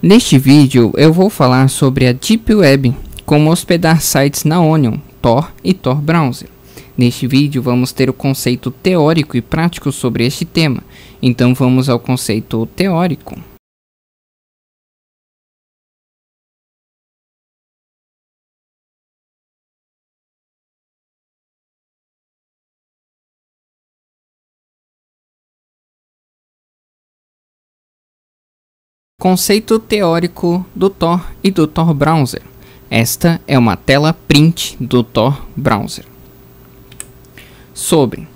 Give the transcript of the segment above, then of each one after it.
Neste vídeo eu vou falar sobre a Deep Web, como hospedar sites na Onion, Tor e Tor Browser. Neste vídeo vamos ter o conceito teórico e prático sobre este tema, então vamos ao conceito teórico. conceito teórico do Tor e do Tor Browser. Esta é uma tela print do Tor Browser. Sobre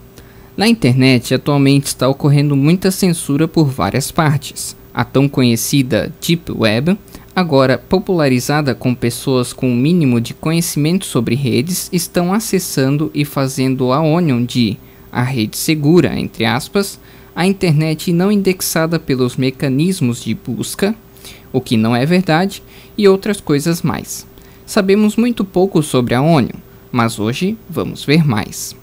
na internet atualmente está ocorrendo muita censura por várias partes. A tão conhecida Deep Web, agora popularizada com pessoas com o mínimo de conhecimento sobre redes, estão acessando e fazendo a Onion de a rede segura, entre aspas, a internet não indexada pelos mecanismos de busca, o que não é verdade, e outras coisas mais. Sabemos muito pouco sobre a Onion, mas hoje vamos ver mais.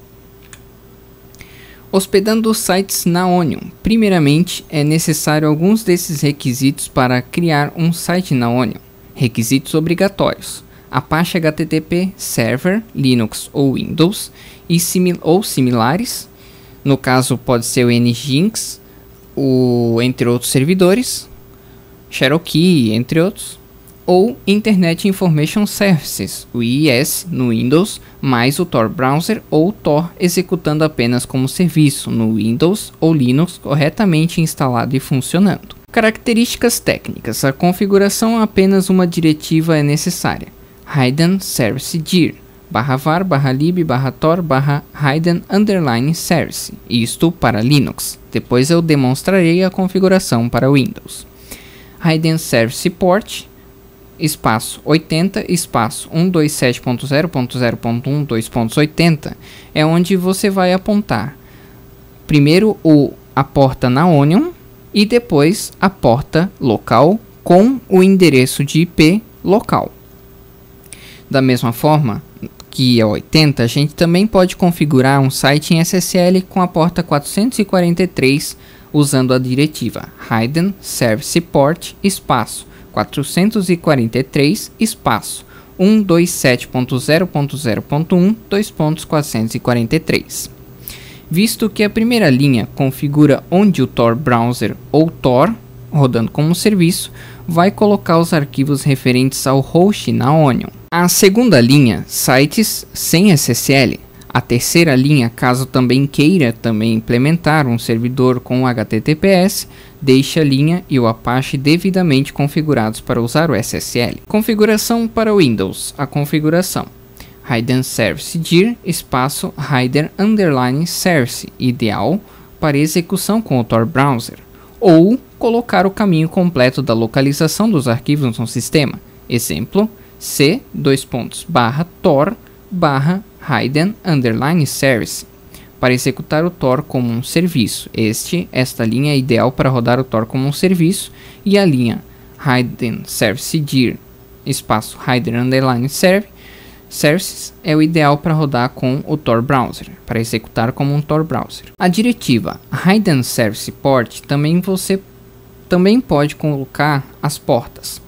Hospedando sites na Onion. Primeiramente, é necessário alguns desses requisitos para criar um site na Onion. Requisitos obrigatórios: Apache HTTP Server, Linux ou Windows e simil ou similares, no caso, pode ser o Nginx, o, entre outros servidores, Cherokee, entre outros, ou Internet Information Services, o IIS, no Windows, mais o Tor Browser ou Tor executando apenas como serviço no Windows ou Linux corretamente instalado e funcionando. Características técnicas: a configuração apenas uma diretiva é necessária, Hidden Service Dir barra var, barra lib, barra tor, barra Raiden underline service, isto para Linux. Depois eu demonstrarei a configuração para Windows. Raiden service port, espaço 80, espaço 127.0.0.1 2.80 é onde você vai apontar primeiro o, a porta na Onion e depois a porta local com o endereço de IP local. Da mesma forma, que é 80, a gente também pode configurar um site em SSL com a porta 443 usando a diretiva Hidden Service Port espaço 443 espaço 127.0.0.1 2.443. Visto que a primeira linha configura onde o Tor Browser ou Tor, rodando como serviço, vai colocar os arquivos referentes ao host na Onion. A segunda linha, sites sem SSL. A terceira linha, caso também queira também implementar um servidor com HTTPS, deixe a linha e o Apache devidamente configurados para usar o SSL. Configuração para Windows. A configuração. Raiden Service dir espaço Raiden underline service ideal para execução com o Tor browser ou colocar o caminho completo da localização dos arquivos no sistema. Exemplo: c dois pontos barra tor barra hayden, underline service para executar o Tor como um serviço. Este, esta linha é ideal para rodar o Tor como um serviço e a linha hayden service dir espaço hayden underline serve services é o ideal para rodar com o Tor browser, para executar como um Tor browser. A diretiva Raiden service port também você também pode colocar as portas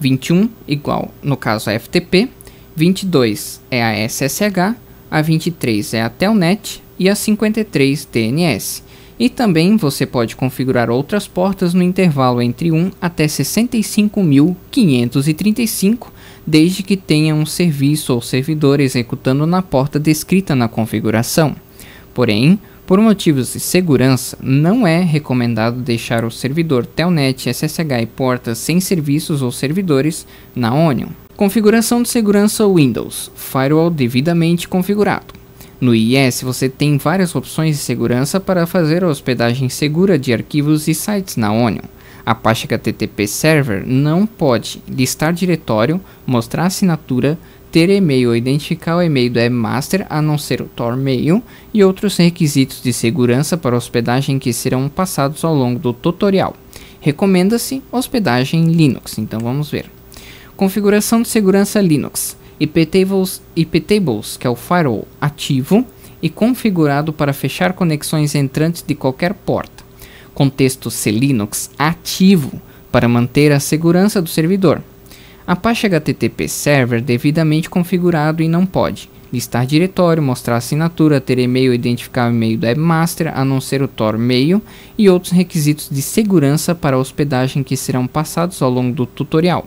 21 igual, no caso, a FTP, 22 é a SSH, a 23 é a Telnet e a 53 DNS. E também você pode configurar outras portas no intervalo entre 1 até 65.535, desde que tenha um serviço ou servidor executando na porta descrita na configuração. Porém, por motivos de segurança, não é recomendado deixar o servidor Telnet, SSH e portas sem serviços ou servidores na Onion. Configuração de segurança Windows, firewall devidamente configurado. No IIS você tem várias opções de segurança para fazer a hospedagem segura de arquivos e sites na Onion. A pasta HTTP Server não pode listar diretório, mostrar assinatura, ter e-mail ou identificar o e-mail do webmaster a não ser o Tor-mail e outros requisitos de segurança para hospedagem que serão passados ao longo do tutorial. Recomenda-se hospedagem Linux, então vamos ver. Configuração de segurança Linux. IPtables, IPtables, que é o firewall ativo e configurado para fechar conexões entrantes de qualquer porta. Contexto C Linux ativo para manter a segurança do servidor. Apache HTTP Server devidamente configurado e não pode listar diretório, mostrar assinatura, ter e-mail, identificar o e-mail do webmaster, a não ser o Tor Mail e outros requisitos de segurança para a hospedagem que serão passados ao longo do tutorial.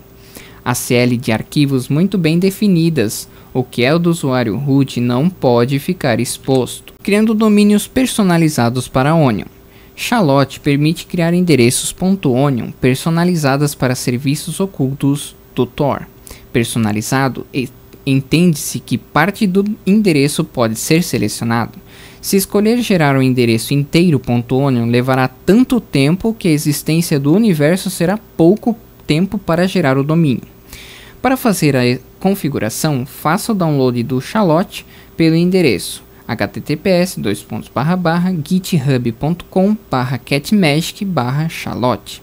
A CL de arquivos muito bem definidas, o que é o do usuário root não pode ficar exposto, criando domínios personalizados para Onion. Charlotte permite criar endereços .onion personalizadas para serviços ocultos tutor. Personalizado entende-se que parte do endereço pode ser selecionado. Se escolher gerar o endereço inteiro.onion levará tanto tempo que a existência do universo será pouco tempo para gerar o domínio. Para fazer a configuração, faça o download do Shallot pelo endereço https github.com catmagic shallot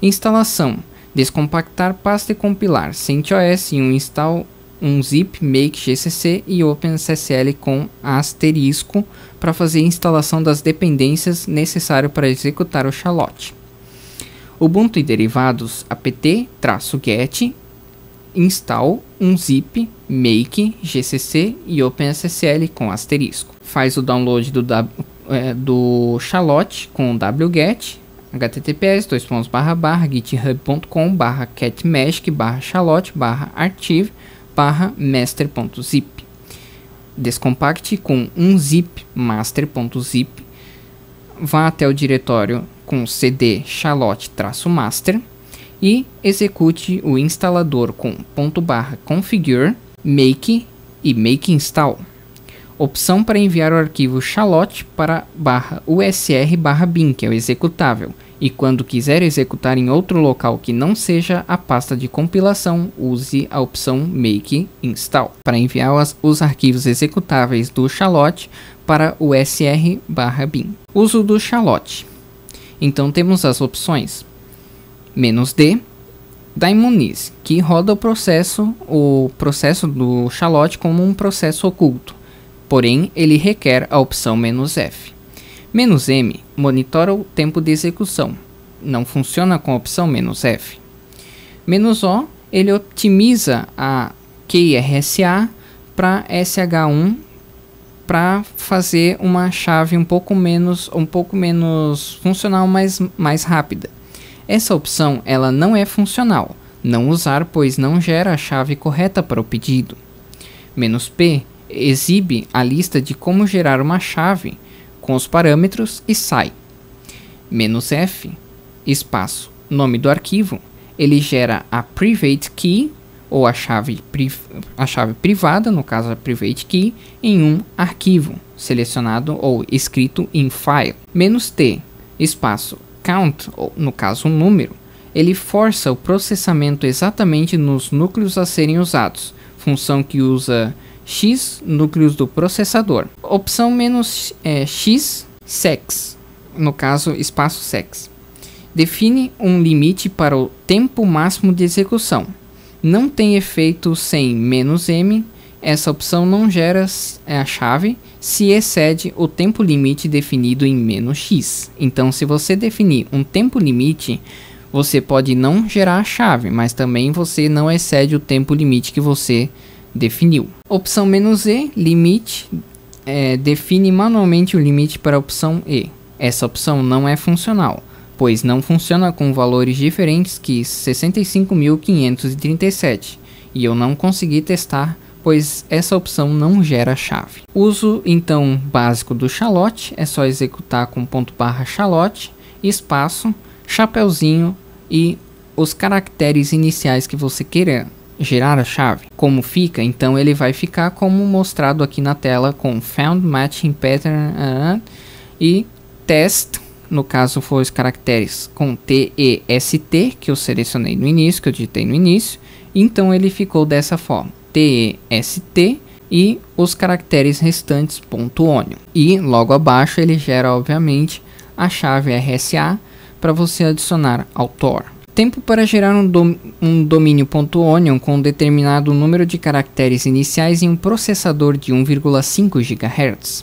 Instalação Descompactar pasta e compilar CentOS em um install um zip make gcc e OpenSSL com asterisco para fazer a instalação das dependências necessárias para executar o shallot. Ubuntu e derivados apt-get install um zip make gcc e OpenSSL com asterisco. Faz o download do, eh, do shallot com wget https dois pontos barra barra github.com barra catmagic barra chalote barra archive barra master.zip descompacte com um zip master.zip vá até o diretório com cd traço master e execute o instalador com ponto barra configure make e make install opção para enviar o arquivo chalote para barra usr barra bin que é o executável e quando quiser executar em outro local que não seja a pasta de compilação, use a opção Make Install para enviar os arquivos executáveis do Shallot para o sr/bin. Uso do Shallot. Então temos as opções "-d", daemonize que roda o processo, o processo do Shallot como um processo oculto, porém ele requer a opção "-f". Menos "-m", monitora o tempo de execução. Não funciona com a opção menos "-f". Menos "-o", ele otimiza a QRSA para SH1 para fazer uma chave um pouco menos um pouco menos funcional, mas mais rápida. Essa opção ela não é funcional. Não usar, pois não gera a chave correta para o pedido. "-p", exibe a lista de como gerar uma chave com os parâmetros e sai. Menos "-f", espaço, nome do arquivo, ele gera a private key, ou a chave, a chave privada, no caso a private key, em um arquivo, selecionado ou escrito em file. Menos "-t", espaço, count, ou no caso um número, ele força o processamento exatamente nos núcleos a serem usados, função que usa X núcleos do processador. Opção menos é, X sex, no caso espaço sex. Define um limite para o tempo máximo de execução. Não tem efeito sem menos "-m", essa opção não gera é, a chave se excede o tempo limite definido em menos "-x". Então se você definir um tempo limite, você pode não gerar a chave, mas também você não excede o tempo limite que você definiu definiu. Opção "-e", limite, é, define manualmente o limite para a opção E. Essa opção não é funcional, pois não funciona com valores diferentes que 65.537, e eu não consegui testar pois essa opção não gera chave. Uso então básico do xalote, é só executar com ponto barra shallot, espaço, chapeuzinho e os caracteres iniciais que você queira girar a chave. Como fica? Então ele vai ficar como mostrado aqui na tela com found matching pattern uh, e test, no caso foi os caracteres com T E S T que eu selecionei no início, que eu digitei no início. Então ele ficou dessa forma, T e os caracteres restantes ponto .onion. E logo abaixo ele gera obviamente a chave RSA para você adicionar ao Tor tempo para gerar um, dom um domínio .onion com um determinado número de caracteres iniciais em um processador de 1,5 GHz.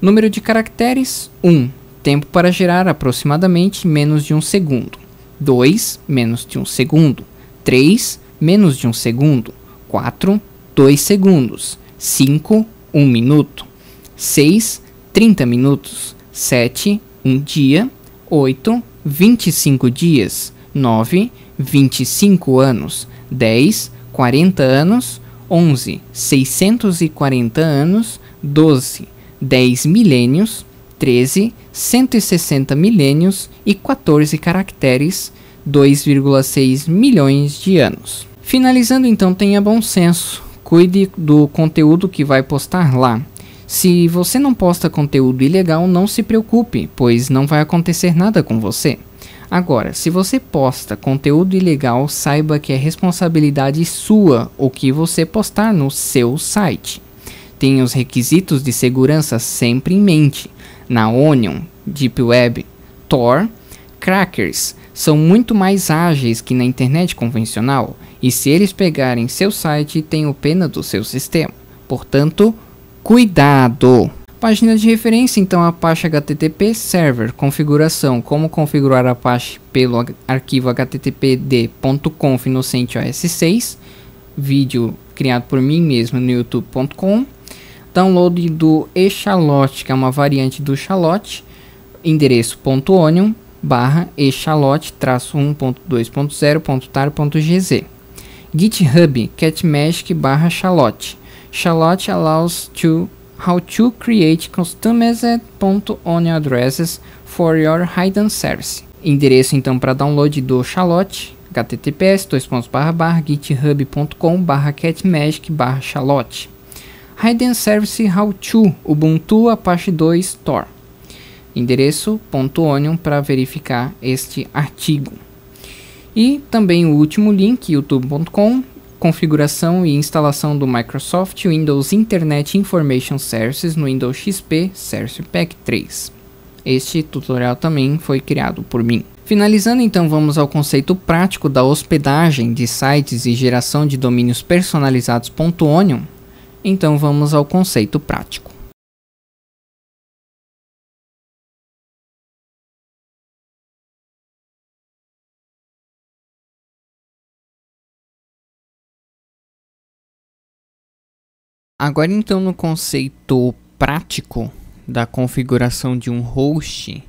Número de caracteres 1. Tempo para gerar aproximadamente menos de um segundo. 2. Menos de um segundo. 3. Menos de um segundo. 4. 2 segundos. 5. 1 um minuto. 6. 30 minutos. 7. 1 um dia. 8. 25 dias. 9, 25 anos, 10, 40 anos, 11, 640 anos, 12, 10 milênios, 13, 160 milênios e 14 caracteres, 2,6 milhões de anos. Finalizando então, tenha bom senso, cuide do conteúdo que vai postar lá. Se você não posta conteúdo ilegal, não se preocupe, pois não vai acontecer nada com você. Agora, se você posta conteúdo ilegal, saiba que é responsabilidade sua o que você postar no seu site. Tenha os requisitos de segurança sempre em mente. Na Onion, Deep Web, Tor, crackers são muito mais ágeis que na internet convencional e se eles pegarem seu site, tenho pena do seu sistema. Portanto, cuidado! Página de referência, então a pasta HTTP Server, configuração, como configurar a pasta pelo arquivo httpd.conf no CentOS 6 vídeo criado por mim mesmo no youtube.com, download do echalot, que é uma variante do xalote, endereço.onion, barra echalot, traço 1.2.0.tar.gz. GitHub, catmagic, barra xalote. Xalote allows to How to create customized addresses for your hidden service. Endereço então para download do Xalote, https github.com catmagic shalote Hidden Service How to Ubuntu Apache 2 Store endereço .onion para verificar este artigo. E também o último link youtube.com configuração e instalação do Microsoft Windows Internet Information Services no Windows XP Service Pack 3. Este tutorial também foi criado por mim. Finalizando então, vamos ao conceito prático da hospedagem de sites e geração de domínios personalizados.onion. Então vamos ao conceito prático. Agora então no conceito prático da configuração de um host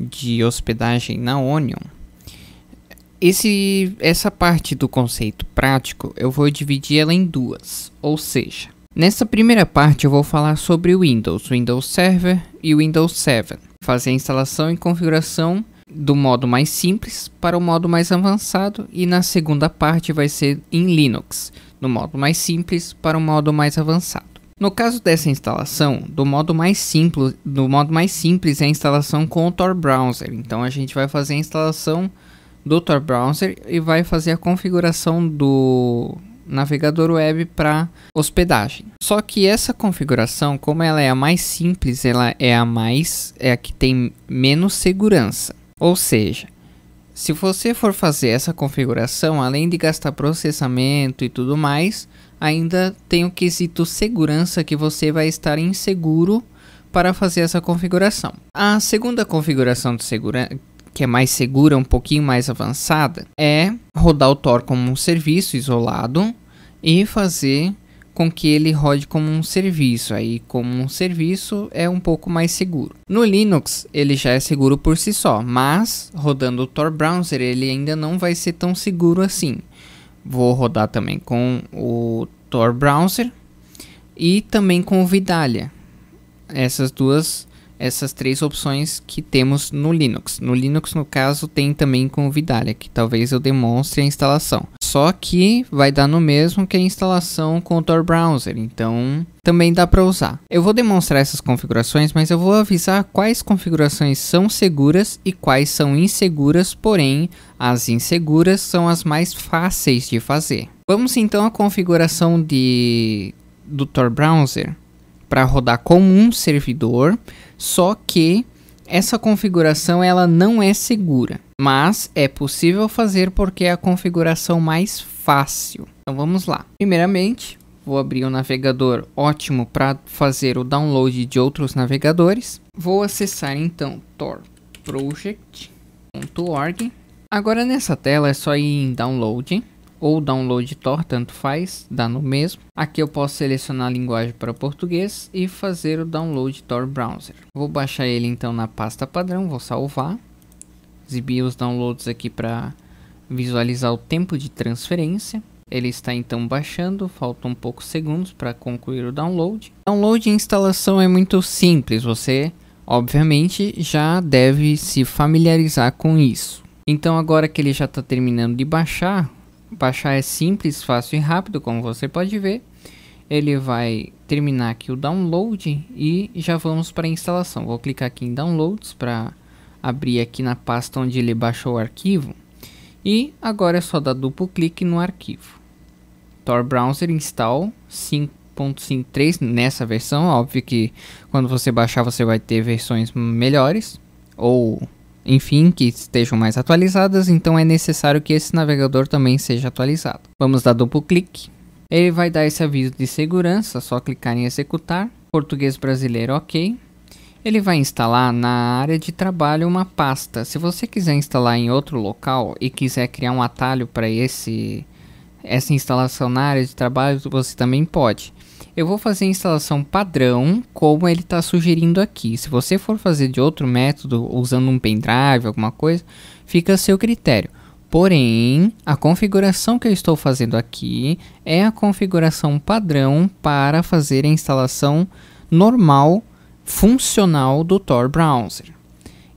de hospedagem na Onion, esse, essa parte do conceito prático eu vou dividir ela em duas, ou seja, nessa primeira parte eu vou falar sobre o Windows, Windows Server e Windows 7, fazer a instalação e configuração do modo mais simples para o modo mais avançado e na segunda parte vai ser em Linux do modo mais simples para o modo mais avançado. No caso dessa instalação, do modo mais simples, do modo mais simples é a instalação com o Tor Browser. Então a gente vai fazer a instalação do Tor Browser e vai fazer a configuração do navegador web para hospedagem. Só que essa configuração, como ela é a mais simples, ela é a mais é a que tem menos segurança. Ou seja, se você for fazer essa configuração, além de gastar processamento e tudo mais, ainda tem o quesito segurança que você vai estar inseguro para fazer essa configuração. A segunda configuração de segurança que é mais segura, um pouquinho mais avançada, é rodar o Tor como um serviço isolado e fazer com que ele rode como um serviço, aí como um serviço é um pouco mais seguro. No Linux ele já é seguro por si só, mas rodando o Tor Browser ele ainda não vai ser tão seguro assim. Vou rodar também com o Tor Browser e também com o Vidalia. Essas duas, essas três opções que temos no Linux. No Linux no caso tem também com o Vidalia, que talvez eu demonstre a instalação. Só que vai dar no mesmo que a instalação com o Tor Browser, então também dá para usar. Eu vou demonstrar essas configurações, mas eu vou avisar quais configurações são seguras e quais são inseguras, porém as inseguras são as mais fáceis de fazer. Vamos então à configuração de do Tor Browser para rodar com um servidor, só que essa configuração ela não é segura, mas é possível fazer porque é a configuração mais fácil. Então vamos lá. Primeiramente, vou abrir o um navegador ótimo para fazer o download de outros navegadores. Vou acessar então torproject.org. Agora nessa tela é só ir em download ou download Tor, tanto faz, dá no mesmo. Aqui eu posso selecionar a linguagem para português e fazer o download Tor Browser. Vou baixar ele então na pasta padrão, vou salvar, exibir os downloads aqui para visualizar o tempo de transferência. Ele está então baixando, faltam poucos segundos para concluir o download. Download e instalação é muito simples, você obviamente já deve se familiarizar com isso. Então agora que ele já está terminando de baixar, Baixar é simples, fácil e rápido, como você pode ver. Ele vai terminar aqui o download e já vamos para a instalação. Vou clicar aqui em downloads para abrir aqui na pasta onde ele baixou o arquivo. E agora é só dar duplo clique no arquivo. Tor Browser install 5.53 nessa versão. Óbvio que quando você baixar você vai ter versões melhores ou enfim, que estejam mais atualizadas, então é necessário que esse navegador também seja atualizado. Vamos dar duplo clique. Ele vai dar esse aviso de segurança, só clicar em executar. Português brasileiro, ok. Ele vai instalar na área de trabalho uma pasta. Se você quiser instalar em outro local e quiser criar um atalho para esse essa instalação na área de trabalho, você também pode. Eu vou fazer a instalação padrão, como ele está sugerindo aqui. Se você for fazer de outro método, usando um pendrive, alguma coisa, fica a seu critério. Porém, a configuração que eu estou fazendo aqui é a configuração padrão para fazer a instalação normal, funcional do Tor Browser.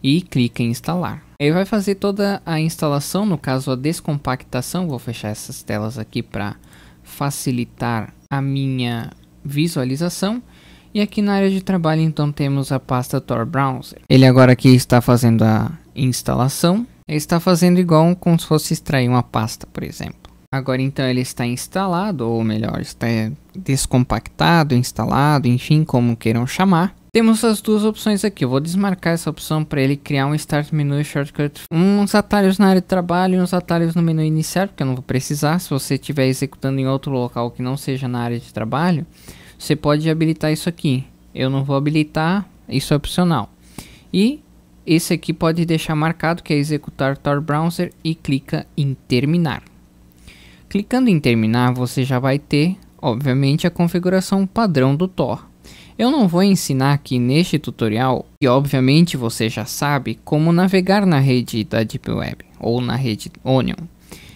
E clica em instalar. Ele vai fazer toda a instalação, no caso a descompactação, vou fechar essas telas aqui para facilitar a minha visualização. E aqui na área de trabalho então temos a pasta Tor Browser. Ele agora aqui está fazendo a instalação. Ele está fazendo igual como se fosse extrair uma pasta, por exemplo. Agora então ele está instalado, ou melhor, está descompactado, instalado, enfim, como queiram chamar. Temos as duas opções aqui. Eu vou desmarcar essa opção para ele criar um Start Menu Shortcut. Uns atalhos na área de trabalho e uns atalhos no menu iniciar, porque eu não vou precisar. Se você estiver executando em outro local que não seja na área de trabalho, você pode habilitar isso aqui. Eu não vou habilitar, isso é opcional. E esse aqui pode deixar marcado que é executar Tor Browser e clica em terminar. Clicando em terminar, você já vai ter, obviamente, a configuração padrão do Tor. Eu não vou ensinar aqui neste tutorial, e obviamente você já sabe, como navegar na rede da Deep Web ou na rede Onion.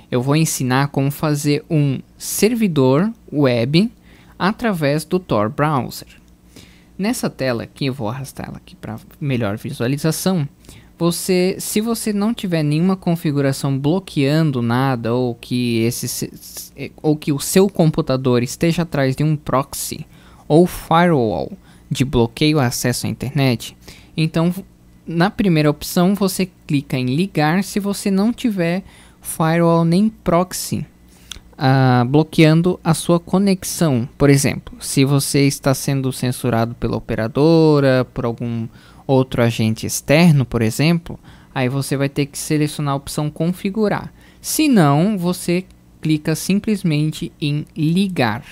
Eu vou ensinar como fazer um servidor web através do Tor Browser. Nessa tela aqui, eu vou arrastar ela aqui para melhor visualização, você, se você não tiver nenhuma configuração bloqueando nada ou que esse ou que o seu computador esteja atrás de um proxy ou firewall de bloqueio a acesso à internet, então na primeira opção você clica em ligar se você não tiver firewall nem proxy uh, bloqueando a sua conexão. Por exemplo, se você está sendo censurado pela operadora, por algum outro agente externo, por exemplo, aí você vai ter que selecionar a opção configurar. Se não, você clica simplesmente em ligar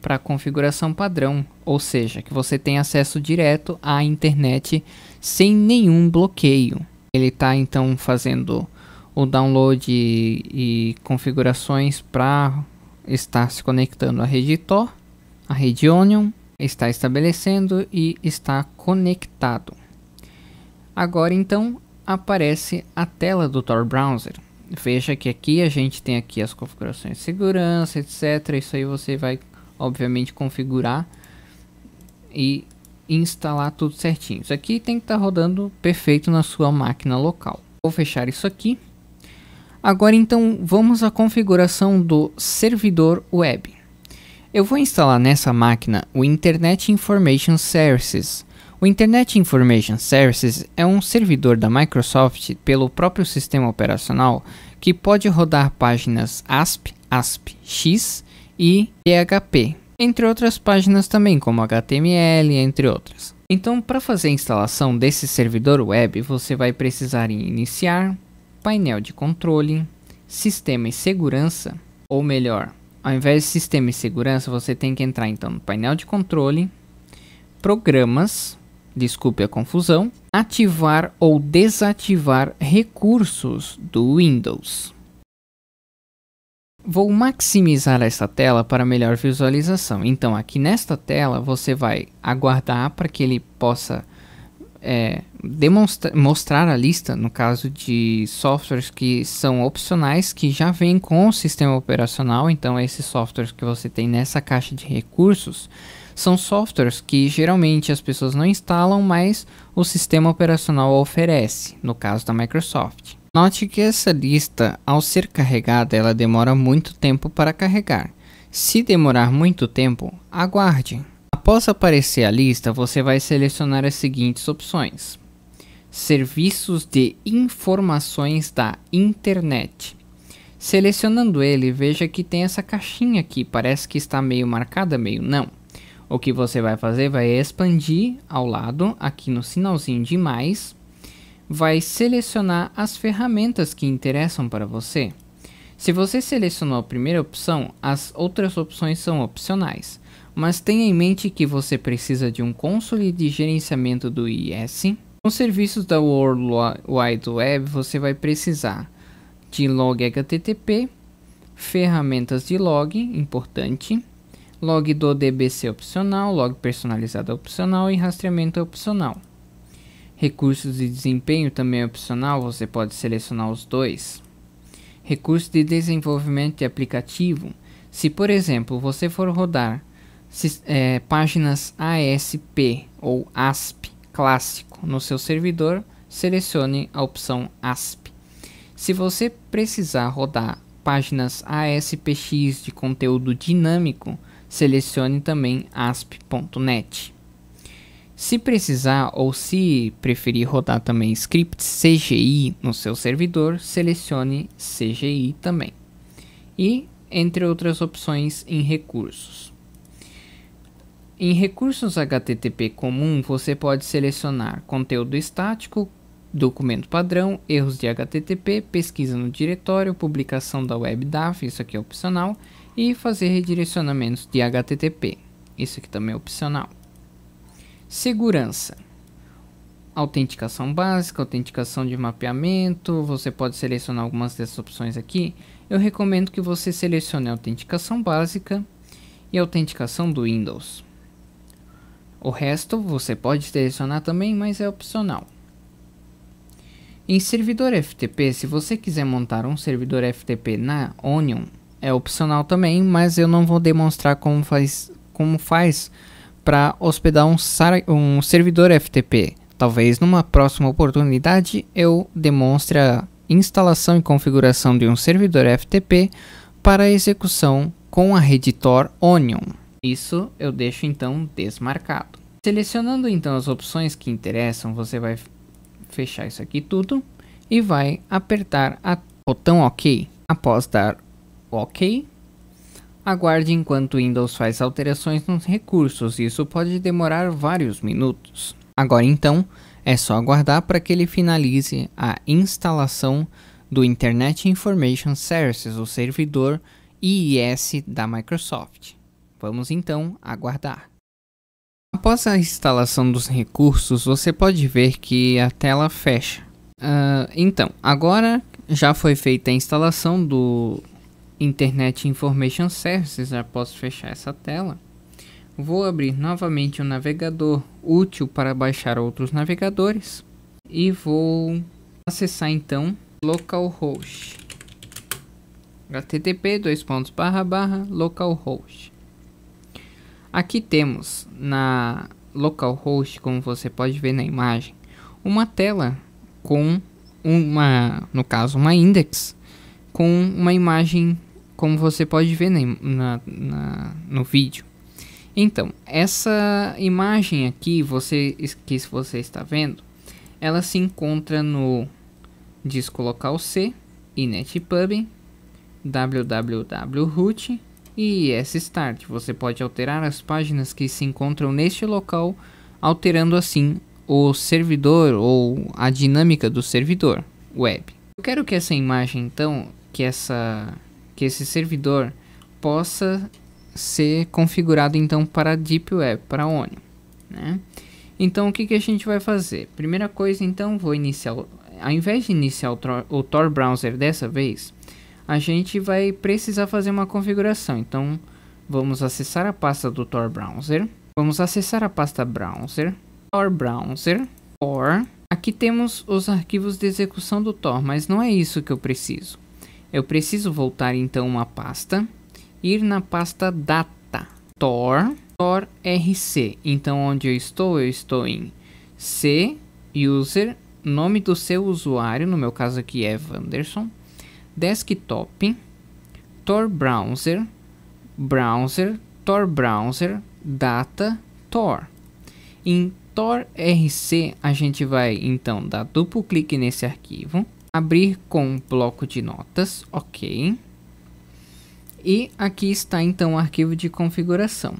para configuração padrão, ou seja, que você tem acesso direto à internet sem nenhum bloqueio. Ele está então fazendo o download e, e configurações para estar se conectando à rede Tor, à rede Onion, está estabelecendo e está conectado. Agora então aparece a tela do Tor Browser. Veja que aqui a gente tem aqui as configurações de segurança, etc. Isso aí você vai obviamente configurar e instalar tudo certinho. Isso aqui tem que estar tá rodando perfeito na sua máquina local. Vou fechar isso aqui. Agora então vamos à configuração do servidor web. Eu vou instalar nessa máquina o Internet Information Services. O Internet Information Services é um servidor da Microsoft pelo próprio sistema operacional que pode rodar páginas ASP, ASP-X e PHP, entre outras páginas também, como HTML, entre outras. Então, para fazer a instalação desse servidor web, você vai precisar iniciar, painel de controle, sistema e segurança, ou melhor, ao invés de sistema e segurança, você tem que entrar então no painel de controle, programas, desculpe a confusão, ativar ou desativar recursos do Windows. Vou maximizar essa tela para melhor visualização. Então, aqui nesta tela, você vai aguardar para que ele possa é, demonstra mostrar a lista, no caso de softwares que são opcionais, que já vêm com o sistema operacional. Então, esses softwares que você tem nessa caixa de recursos são softwares que geralmente as pessoas não instalam, mas o sistema operacional oferece, no caso da Microsoft. Note que essa lista, ao ser carregada, ela demora muito tempo para carregar. Se demorar muito tempo, aguarde. Após aparecer a lista, você vai selecionar as seguintes opções. Serviços de informações da internet. Selecionando ele, veja que tem essa caixinha aqui, parece que está meio marcada, meio não. O que você vai fazer vai expandir ao lado, aqui no sinalzinho de mais, vai selecionar as ferramentas que interessam para você. Se você selecionou a primeira opção, as outras opções são opcionais, mas tenha em mente que você precisa de um console de gerenciamento do IIS. Com serviços da World Wide Web, você vai precisar de log HTTP, ferramentas de log, importante, log do DBC opcional, log personalizado opcional e rastreamento opcional. Recursos de desempenho também é opcional, você pode selecionar os dois. Recursos de desenvolvimento de aplicativo. Se, por exemplo, você for rodar é, páginas ASP ou ASP clássico no seu servidor, selecione a opção ASP. Se você precisar rodar páginas ASPX de conteúdo dinâmico, selecione também ASP.NET. Se precisar ou se preferir rodar também scripts CGI no seu servidor, selecione CGI também. E entre outras opções em recursos. Em recursos HTTP comum, você pode selecionar conteúdo estático, documento padrão, erros de HTTP, pesquisa no diretório, publicação da web DAF, isso aqui é opcional, e fazer redirecionamentos de HTTP, isso aqui também é opcional. Segurança. Autenticação básica, autenticação de mapeamento, você pode selecionar algumas dessas opções aqui. Eu recomendo que você selecione a autenticação básica e a autenticação do Windows. O resto você pode selecionar também, mas é opcional. Em servidor FTP, se você quiser montar um servidor FTP na Onion, é opcional também, mas eu não vou demonstrar como faz, como faz para hospedar um, um, servidor FTP. Talvez numa próxima oportunidade eu demonstre a instalação e configuração de um servidor FTP para execução com a rede Tor Onion. Isso eu deixo então desmarcado. Selecionando então as opções que interessam, você vai fechar isso aqui tudo e vai apertar o botão OK. Após dar OK, Aguarde enquanto o Windows faz alterações nos recursos, isso pode demorar vários minutos. Agora então, é só aguardar para que ele finalize a instalação do Internet Information Services, o servidor IIS da Microsoft. Vamos então aguardar. Após a instalação dos recursos, você pode ver que a tela fecha. Uh, então, agora já foi feita a instalação do Internet Information Services, após fechar essa tela, vou abrir novamente o um navegador útil para baixar outros navegadores e vou acessar então localhost http dois pontos barra barra localhost aqui temos na localhost como você pode ver na imagem uma tela com uma no caso uma index com uma imagem como você pode ver na, na, na, no vídeo. Então, essa imagem aqui você, que você está vendo, ela se encontra no disco local C, inetpub, www.root e sstart. Você pode alterar as páginas que se encontram neste local, alterando assim o servidor ou a dinâmica do servidor web. Eu quero que essa imagem então, que essa que esse servidor possa ser configurado então para Deep Web, para ONI. Né? Então o que, que a gente vai fazer? Primeira coisa então, vou iniciar, ao invés de iniciar o Tor, o Tor Browser dessa vez, a gente vai precisar fazer uma configuração. Então vamos acessar a pasta do Tor Browser, vamos acessar a pasta Browser, Tor Browser, Tor. Aqui temos os arquivos de execução do Tor, mas não é isso que eu preciso. Eu preciso voltar então uma pasta, ir na pasta data, tor, tor rc. Então onde eu estou? Eu estou em c user, nome do seu usuário, no meu caso aqui é Vanderson, desktop, tor browser, browser, tor browser, data, tor. Em tor rc a gente vai então dar duplo clique nesse arquivo abrir com um bloco de notas, ok. E aqui está então o arquivo de configuração.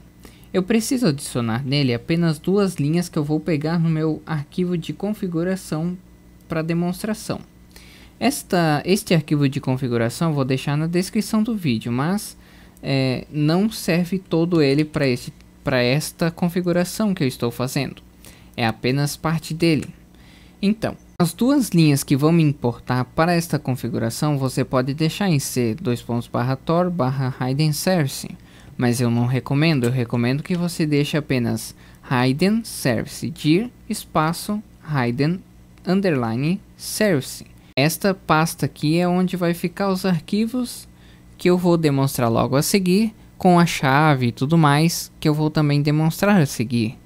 Eu preciso adicionar nele apenas duas linhas que eu vou pegar no meu arquivo de configuração para demonstração. Esta, este arquivo de configuração vou deixar na descrição do vídeo, mas é, não serve todo ele para esta configuração que eu estou fazendo. É apenas parte dele. Então, as duas linhas que vão me importar para esta configuração você pode deixar em C, dois pontos barra tor barra Hayden Service, mas eu não recomendo, eu recomendo que você deixe apenas Hayden Service dir espaço Hayden underline service. Esta pasta aqui é onde vai ficar os arquivos que eu vou demonstrar logo a seguir, com a chave e tudo mais que eu vou também demonstrar a seguir.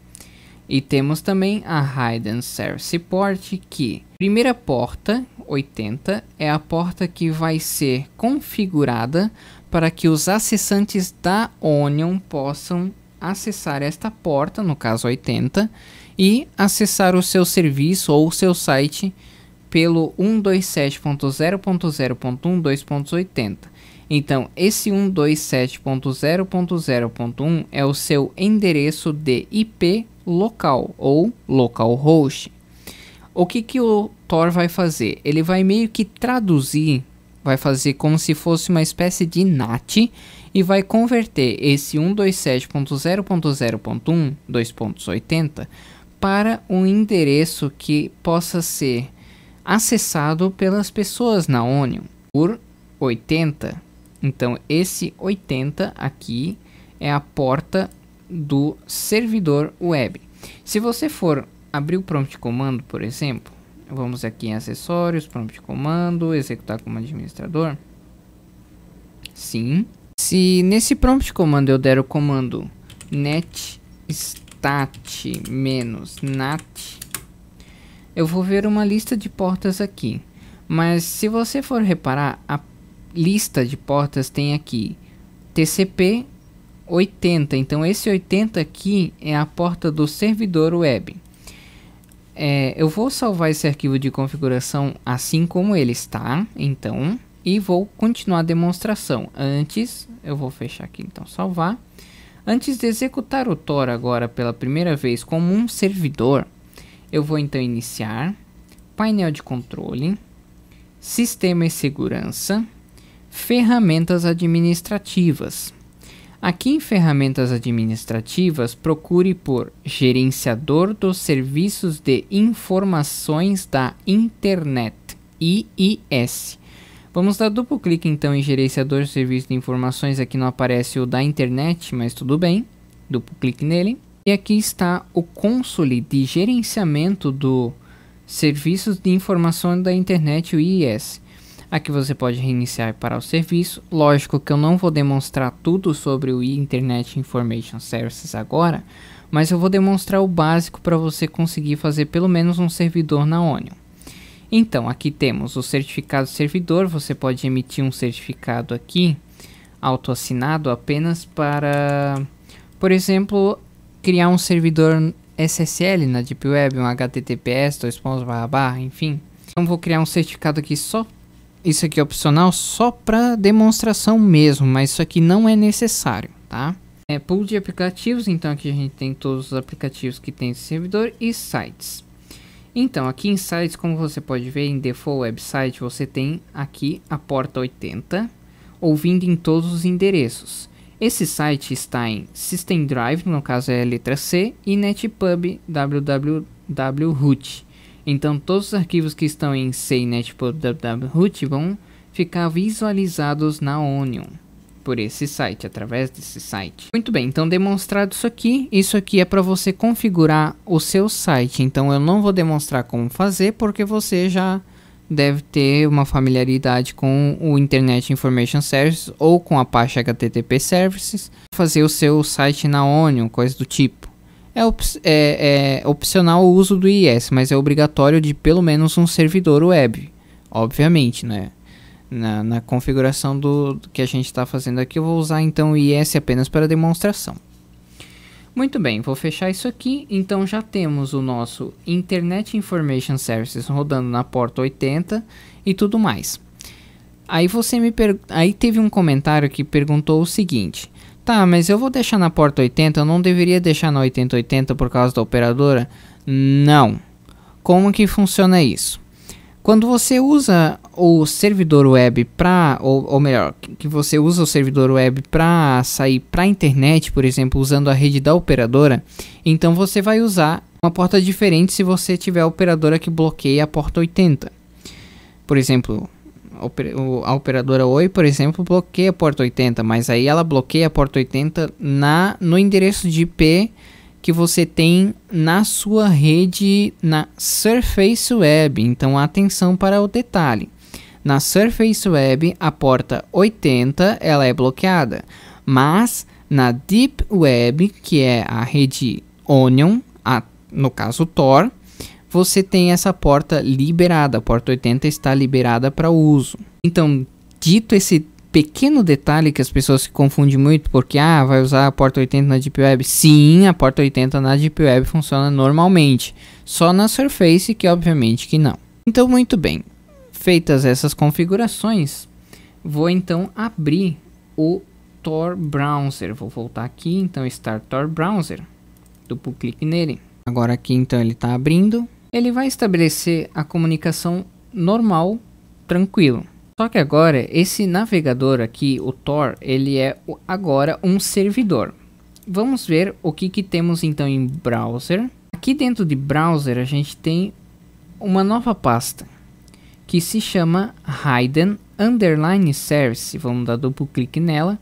E temos também a Hide and Service Port, que primeira porta, 80, é a porta que vai ser configurada para que os acessantes da Onion possam acessar esta porta, no caso 80, e acessar o seu serviço ou o seu site pelo 127.0.0.1 Então, esse 127.0.0.1 é o seu endereço de IP local ou localhost. O que, que o Tor vai fazer? Ele vai meio que traduzir, vai fazer como se fosse uma espécie de NAT e vai converter esse 127.0.0.1 2.80 para um endereço que possa ser acessado pelas pessoas na Onion por 80. Então esse 80 aqui é a porta do servidor web. Se você for abrir o prompt de comando, por exemplo, vamos aqui em acessórios, prompt de comando, executar como administrador. Sim. Se nesse prompt de comando eu der o comando netstat-nat, eu vou ver uma lista de portas aqui. Mas se você for reparar, a lista de portas tem aqui TCP 80. Então, esse 80 aqui é a porta do servidor web. É, eu vou salvar esse arquivo de configuração assim como ele está, então, e vou continuar a demonstração. Antes, eu vou fechar aqui, então, salvar. Antes de executar o Tor agora pela primeira vez como um servidor, eu vou então iniciar, painel de controle, sistema e segurança, ferramentas administrativas. Aqui em Ferramentas Administrativas, procure por Gerenciador dos Serviços de Informações da Internet, IIS. Vamos dar duplo clique então em Gerenciador de Serviços de Informações, aqui não aparece o da internet, mas tudo bem, duplo clique nele. E aqui está o console de gerenciamento do Serviços de Informação da Internet, o IIS. Aqui você pode reiniciar e parar o serviço. Lógico que eu não vou demonstrar tudo sobre o Internet Information Services agora, mas eu vou demonstrar o básico para você conseguir fazer pelo menos um servidor na Onion. Então, aqui temos o certificado servidor, você pode emitir um certificado aqui, autoassinado apenas para, por exemplo, criar um servidor SSL na Deep Web, um HTTPS, dois pontos, barra, barra, enfim. Então vou criar um certificado aqui só isso aqui é opcional só para demonstração mesmo, mas isso aqui não é necessário, tá? É pool de aplicativos, então aqui a gente tem todos os aplicativos que tem esse servidor e sites. Então, aqui em sites, como você pode ver, em default website, você tem aqui a porta 80, ouvindo em todos os endereços. Esse site está em System Drive, no caso é a letra C, e Netpub www.root. Então todos os arquivos que estão em cnet.www.root vão ficar visualizados na Onion por esse site, através desse site. Muito bem, então demonstrado isso aqui, isso aqui é para você configurar o seu site. Então eu não vou demonstrar como fazer porque você já deve ter uma familiaridade com o Internet Information Services ou com a parte HTTP Services, fazer o seu site na Onion, coisa do tipo. É, op é, é opcional o uso do IIS, mas é obrigatório de pelo menos um servidor web, obviamente, né? Na, na, configuração do, do, que a gente está fazendo aqui, eu vou usar então o IS apenas para demonstração. Muito bem, vou fechar isso aqui. Então já temos o nosso Internet Information Services rodando na porta 80 e tudo mais. Aí você me aí teve um comentário que perguntou o seguinte: Tá, mas eu vou deixar na porta 80, eu não deveria deixar na 8080 por causa da operadora? Não. Como que funciona isso? Quando você usa o servidor web para, ou, ou, melhor, que você usa o servidor web para sair para a internet, por exemplo, usando a rede da operadora, então você vai usar uma porta diferente se você tiver a operadora que bloqueia a porta 80. Por exemplo, a operadora Oi, por exemplo, bloqueia a porta 80, mas aí ela bloqueia a porta 80 na, no endereço de IP que você tem na sua rede na Surface Web. Então, atenção para o detalhe. Na Surface Web, a porta 80 ela é bloqueada, mas na Deep Web, que é a rede Onion, a, no caso Tor, você tem essa porta liberada, a porta 80 está liberada para uso. Então, dito esse pequeno detalhe que as pessoas se confundem muito, porque ah, vai usar a porta 80 na Deep Web. Sim, a porta 80 na Deep Web funciona normalmente, só na Surface que obviamente que não. Então, muito bem. Feitas essas configurações, vou então abrir o Tor Browser. Vou voltar aqui, então Start Tor Browser. Duplo clique nele. Agora aqui então ele está abrindo ele vai estabelecer a comunicação normal, tranquilo. Só que agora, esse navegador aqui, o Tor, ele é agora um servidor. Vamos ver o que, que temos então em browser. Aqui dentro de browser, a gente tem uma nova pasta que se chama Hidden Underline Service. Vamos dar duplo clique nela.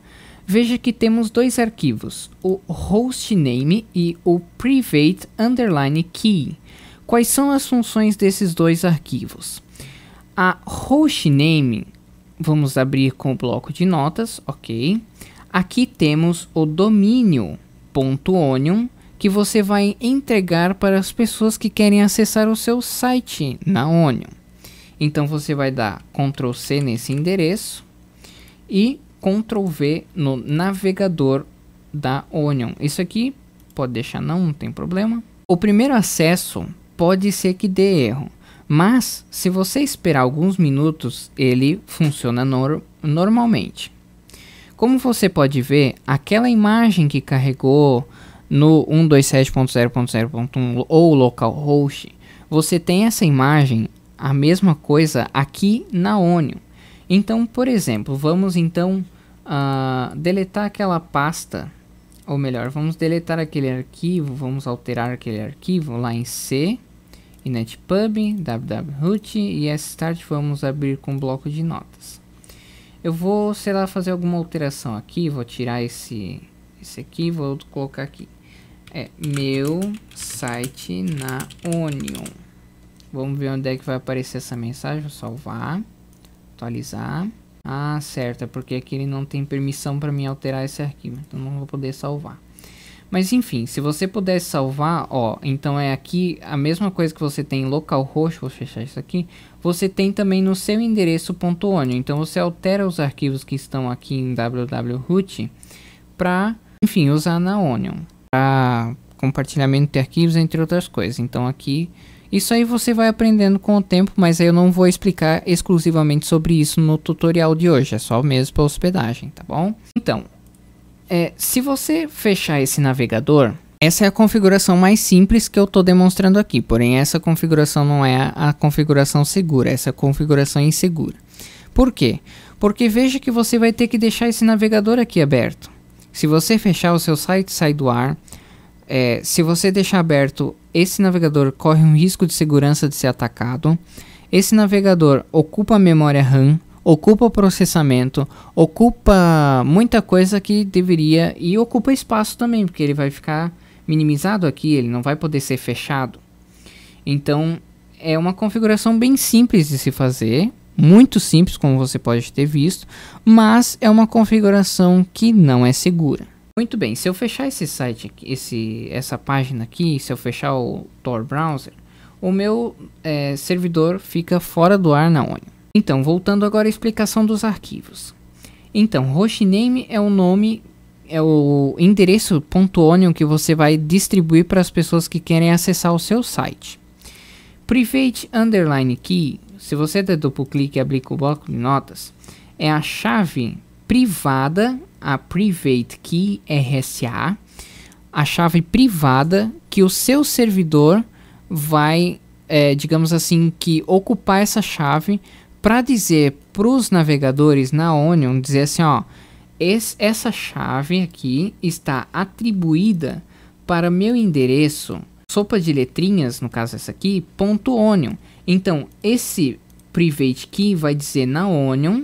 Veja que temos dois arquivos, o hostname e o private underline key. Quais são as funções desses dois arquivos? A hostname, vamos abrir com o bloco de notas, ok. Aqui temos o domínio .onion que você vai entregar para as pessoas que querem acessar o seu site na Onion. Então você vai dar Ctrl C nesse endereço e Ctrl V no navegador da Onion. Isso aqui pode deixar não, não tem problema. O primeiro acesso pode ser que dê erro. Mas, se você esperar alguns minutos, ele funciona nor normalmente. Como você pode ver, aquela imagem que carregou no 127.0.0.1 ou localhost, você tem essa imagem, a mesma coisa aqui na Onio. Então, por exemplo, vamos então uh, deletar aquela pasta ou melhor, vamos deletar aquele arquivo, vamos alterar aquele arquivo lá em C, inetpub, www.root e start vamos abrir com bloco de notas. Eu vou, sei lá, fazer alguma alteração aqui, vou tirar esse, esse aqui, vou colocar aqui. É meu site na Onion. Vamos ver onde é que vai aparecer essa mensagem, vou salvar, atualizar. Ah, certo, é porque aqui ele não tem permissão para mim alterar esse arquivo, então não vou poder salvar. Mas enfim, se você pudesse salvar, ó, então é aqui a mesma coisa que você tem em localhost, vou fechar isso aqui, você tem também no seu endereço .onion, então você altera os arquivos que estão aqui em www.root para, enfim, usar na Onion, para compartilhamento de arquivos, entre outras coisas. Então aqui isso aí você vai aprendendo com o tempo, mas eu não vou explicar exclusivamente sobre isso no tutorial de hoje, é só mesmo para hospedagem, tá bom? Então, é, se você fechar esse navegador, essa é a configuração mais simples que eu estou demonstrando aqui, porém essa configuração não é a, a configuração segura, essa é a configuração insegura. Por quê? Porque veja que você vai ter que deixar esse navegador aqui aberto. Se você fechar o seu site, sai do ar. É, se você deixar aberto, esse navegador corre um risco de segurança de ser atacado. Esse navegador ocupa a memória RAM, ocupa processamento, ocupa muita coisa que deveria e ocupa espaço também, porque ele vai ficar minimizado aqui, ele não vai poder ser fechado. Então, é uma configuração bem simples de se fazer, muito simples como você pode ter visto, mas é uma configuração que não é segura. Muito bem, se eu fechar esse site, esse, essa página aqui, se eu fechar o Tor Browser, o meu é, servidor fica fora do ar na ONU. Então, voltando agora à explicação dos arquivos. Então, hostname é o nome, é o endereço .onion que você vai distribuir para as pessoas que querem acessar o seu site. Private underline key, se você der duplo clique e abrir o bloco de notas, é a chave privada a Private Key RSA, a chave privada que o seu servidor vai, é, digamos assim, que ocupar essa chave para dizer para os navegadores na Onion, dizer assim, ó, esse, essa chave aqui está atribuída para meu endereço sopa de letrinhas, no caso essa aqui, ponto .onion. Então, esse private key vai dizer na Onion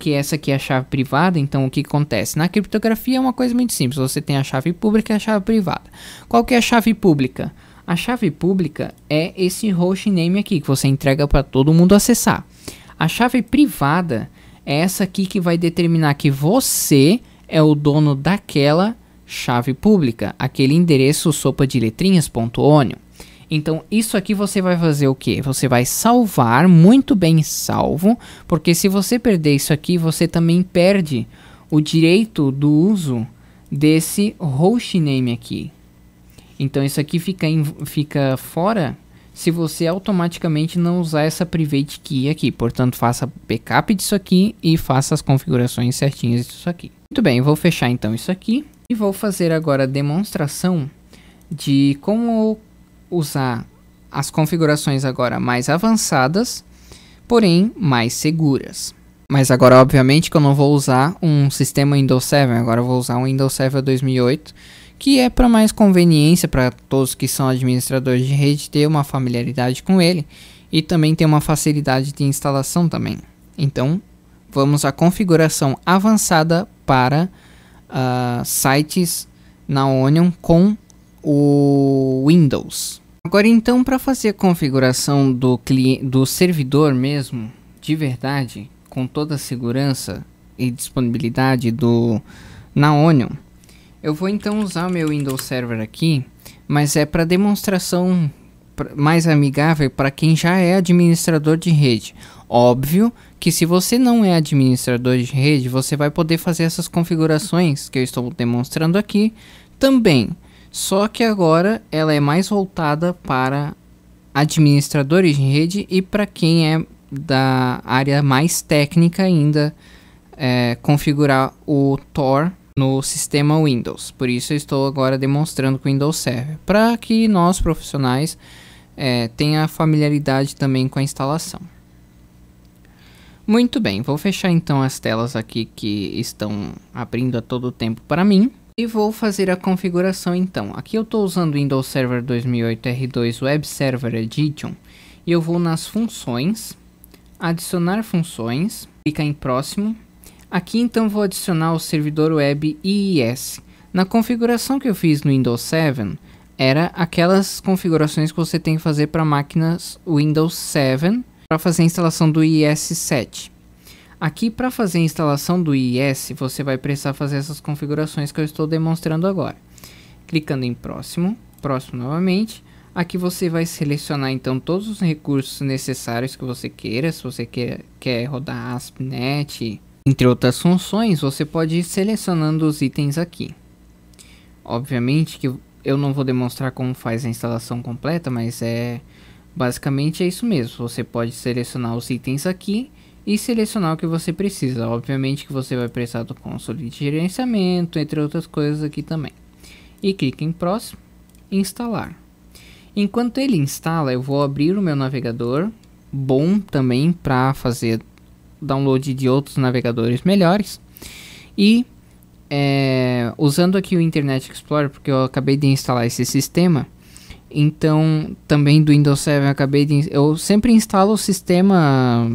que essa aqui é a chave privada, então o que acontece? Na criptografia é uma coisa muito simples, você tem a chave pública e a chave privada. Qual que é a chave pública? A chave pública é esse hostname aqui que você entrega para todo mundo acessar. A chave privada é essa aqui que vai determinar que você é o dono daquela chave pública, aquele endereço sopa de letrinhas.onion. Então, isso aqui você vai fazer o que? Você vai salvar, muito bem salvo, porque se você perder isso aqui, você também perde o direito do uso desse hostname aqui. Então, isso aqui fica, em, fica fora se você automaticamente não usar essa private key aqui. Portanto, faça backup disso aqui e faça as configurações certinhas disso aqui. Muito bem, vou fechar então isso aqui e vou fazer agora a demonstração de como usar as configurações agora mais avançadas, porém mais seguras. Mas agora, obviamente, que eu não vou usar um sistema Windows 7, agora eu vou usar um Windows Server 2008, que é para mais conveniência para todos que são administradores de rede ter uma familiaridade com ele e também ter uma facilidade de instalação também. Então, vamos à configuração avançada para uh, sites na Onion com o Windows. Agora então para fazer a configuração do, cliente, do servidor mesmo, de verdade, com toda a segurança e disponibilidade do Naonion, eu vou então usar o meu Windows Server aqui, mas é para demonstração mais amigável para quem já é administrador de rede. Óbvio que se você não é administrador de rede, você vai poder fazer essas configurações que eu estou demonstrando aqui também. Só que agora ela é mais voltada para administradores de rede e para quem é da área mais técnica ainda é, configurar o Tor no sistema Windows. Por isso eu estou agora demonstrando com o Windows Server, para que nós profissionais é, tenha familiaridade também com a instalação. Muito bem, vou fechar então as telas aqui que estão abrindo a todo tempo para mim. E vou fazer a configuração então. Aqui eu estou usando o Windows Server 2008 R2 Web Server Edition. E eu vou nas funções, adicionar funções, clicar em próximo. Aqui então vou adicionar o servidor web IIS. Na configuração que eu fiz no Windows 7, era aquelas configurações que você tem que fazer para máquinas Windows 7 para fazer a instalação do IIS 7. Aqui para fazer a instalação do IIS, você vai precisar fazer essas configurações que eu estou demonstrando agora. Clicando em próximo, próximo novamente, aqui você vai selecionar então todos os recursos necessários que você queira, se você quer, quer rodar ASP.NET, entre outras funções, você pode ir selecionando os itens aqui. Obviamente que eu não vou demonstrar como faz a instalação completa, mas é basicamente é isso mesmo. Você pode selecionar os itens aqui e selecionar o que você precisa. Obviamente que você vai precisar do console de gerenciamento, entre outras coisas aqui também. E clique em próximo, instalar. Enquanto ele instala, eu vou abrir o meu navegador, bom também para fazer download de outros navegadores melhores. E é, usando aqui o Internet Explorer, porque eu acabei de instalar esse sistema, então também do Windows 7 eu acabei de eu sempre instalo o sistema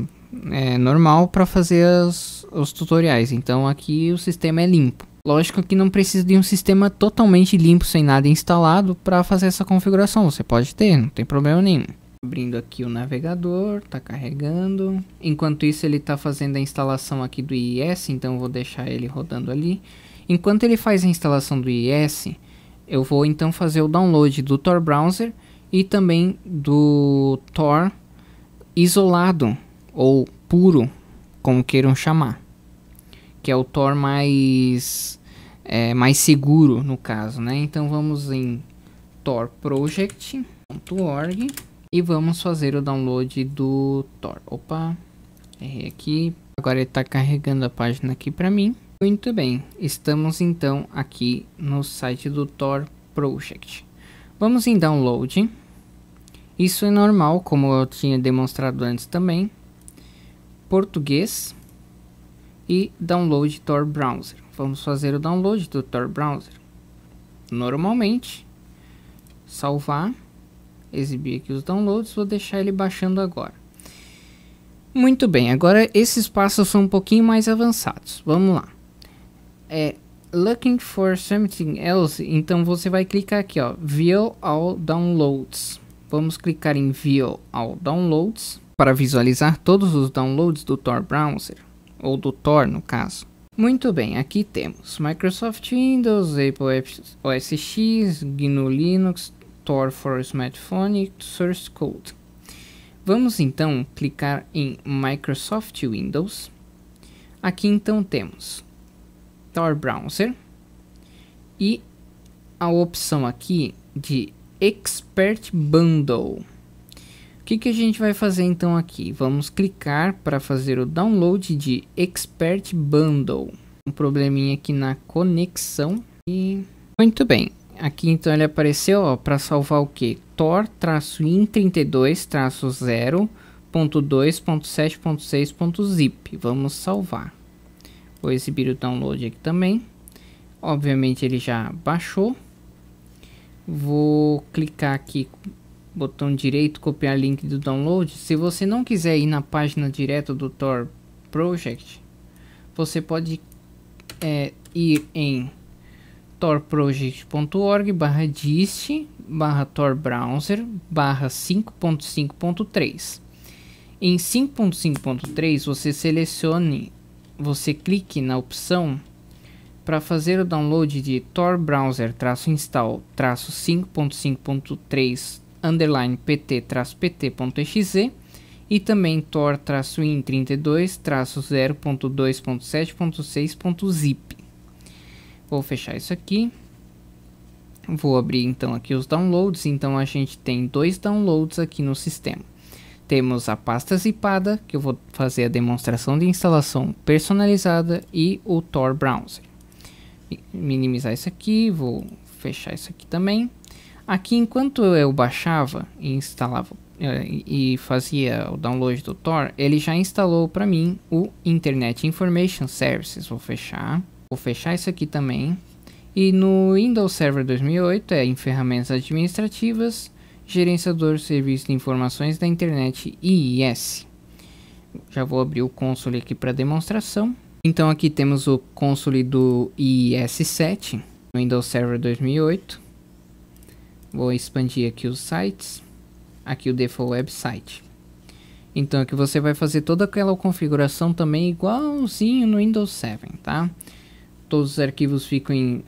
é, normal para fazer as, os tutoriais. Então aqui o sistema é limpo. Lógico que não precisa de um sistema totalmente limpo, sem nada instalado, para fazer essa configuração. Você pode ter, não tem problema nenhum. Abrindo aqui o navegador, está carregando. Enquanto isso ele está fazendo a instalação aqui do IIS, então vou deixar ele rodando ali. Enquanto ele faz a instalação do IIS, eu vou então fazer o download do Tor Browser e também do Tor isolado ou puro, como queiram chamar, que é o Thor mais é, mais seguro no caso, né? Então vamos em torproject.org e vamos fazer o download do Tor. Opa, errei aqui. Agora ele está carregando a página aqui para mim. Muito bem, estamos então aqui no site do Tor Project. Vamos em download. Isso é normal, como eu tinha demonstrado antes também português e download Tor Browser. Vamos fazer o download do Tor Browser. Normalmente, salvar, exibir aqui os downloads, vou deixar ele baixando agora. Muito bem, agora esses passos são um pouquinho mais avançados. Vamos lá. É looking for something else, então você vai clicar aqui, ó, view all downloads. Vamos clicar em view all downloads para visualizar todos os downloads do Tor Browser, ou do Tor no caso. Muito bem, aqui temos Microsoft Windows, Apple OS X, GNU Linux, Tor for Smartphone e Source Code. Vamos então clicar em Microsoft Windows. Aqui então temos Tor Browser e a opção aqui de Expert Bundle. O que, que a gente vai fazer então aqui? Vamos clicar para fazer o download de Expert Bundle. Um probleminha aqui na conexão. E muito bem. Aqui então ele apareceu para salvar o que? Tor-in32-0.2.7.6.zip. Vamos salvar. Vou exibir o download aqui também. Obviamente ele já baixou. Vou clicar aqui botão direito, copiar link do download. Se você não quiser ir na página direto do Tor Project, você pode é, ir em torproject.org barra dist barra tor browser barra 5.5.3 em 5.5.3 você selecione você clique na opção para fazer o download de tor browser traço install traço 5.5.3 underline pt-pt.exe e também tor-win32-0.2.7.6.zip. Vou fechar isso aqui. Vou abrir então aqui os downloads, então a gente tem dois downloads aqui no sistema. Temos a pasta zipada, que eu vou fazer a demonstração de instalação personalizada e o Tor Browser. Minimizar isso aqui, vou fechar isso aqui também. Aqui, enquanto eu baixava e instalava é, e fazia o download do Tor, ele já instalou para mim o Internet Information Services. Vou fechar, vou fechar isso aqui também. E no Windows Server 2008 é em ferramentas administrativas, gerenciador de serviço de informações da internet IIS. Já vou abrir o console aqui para demonstração. Então aqui temos o console do IIS7, Windows Server 2008. Vou expandir aqui os sites. Aqui o default website. Então aqui você vai fazer toda aquela configuração também igualzinho no Windows 7, tá? Todos os arquivos ficam em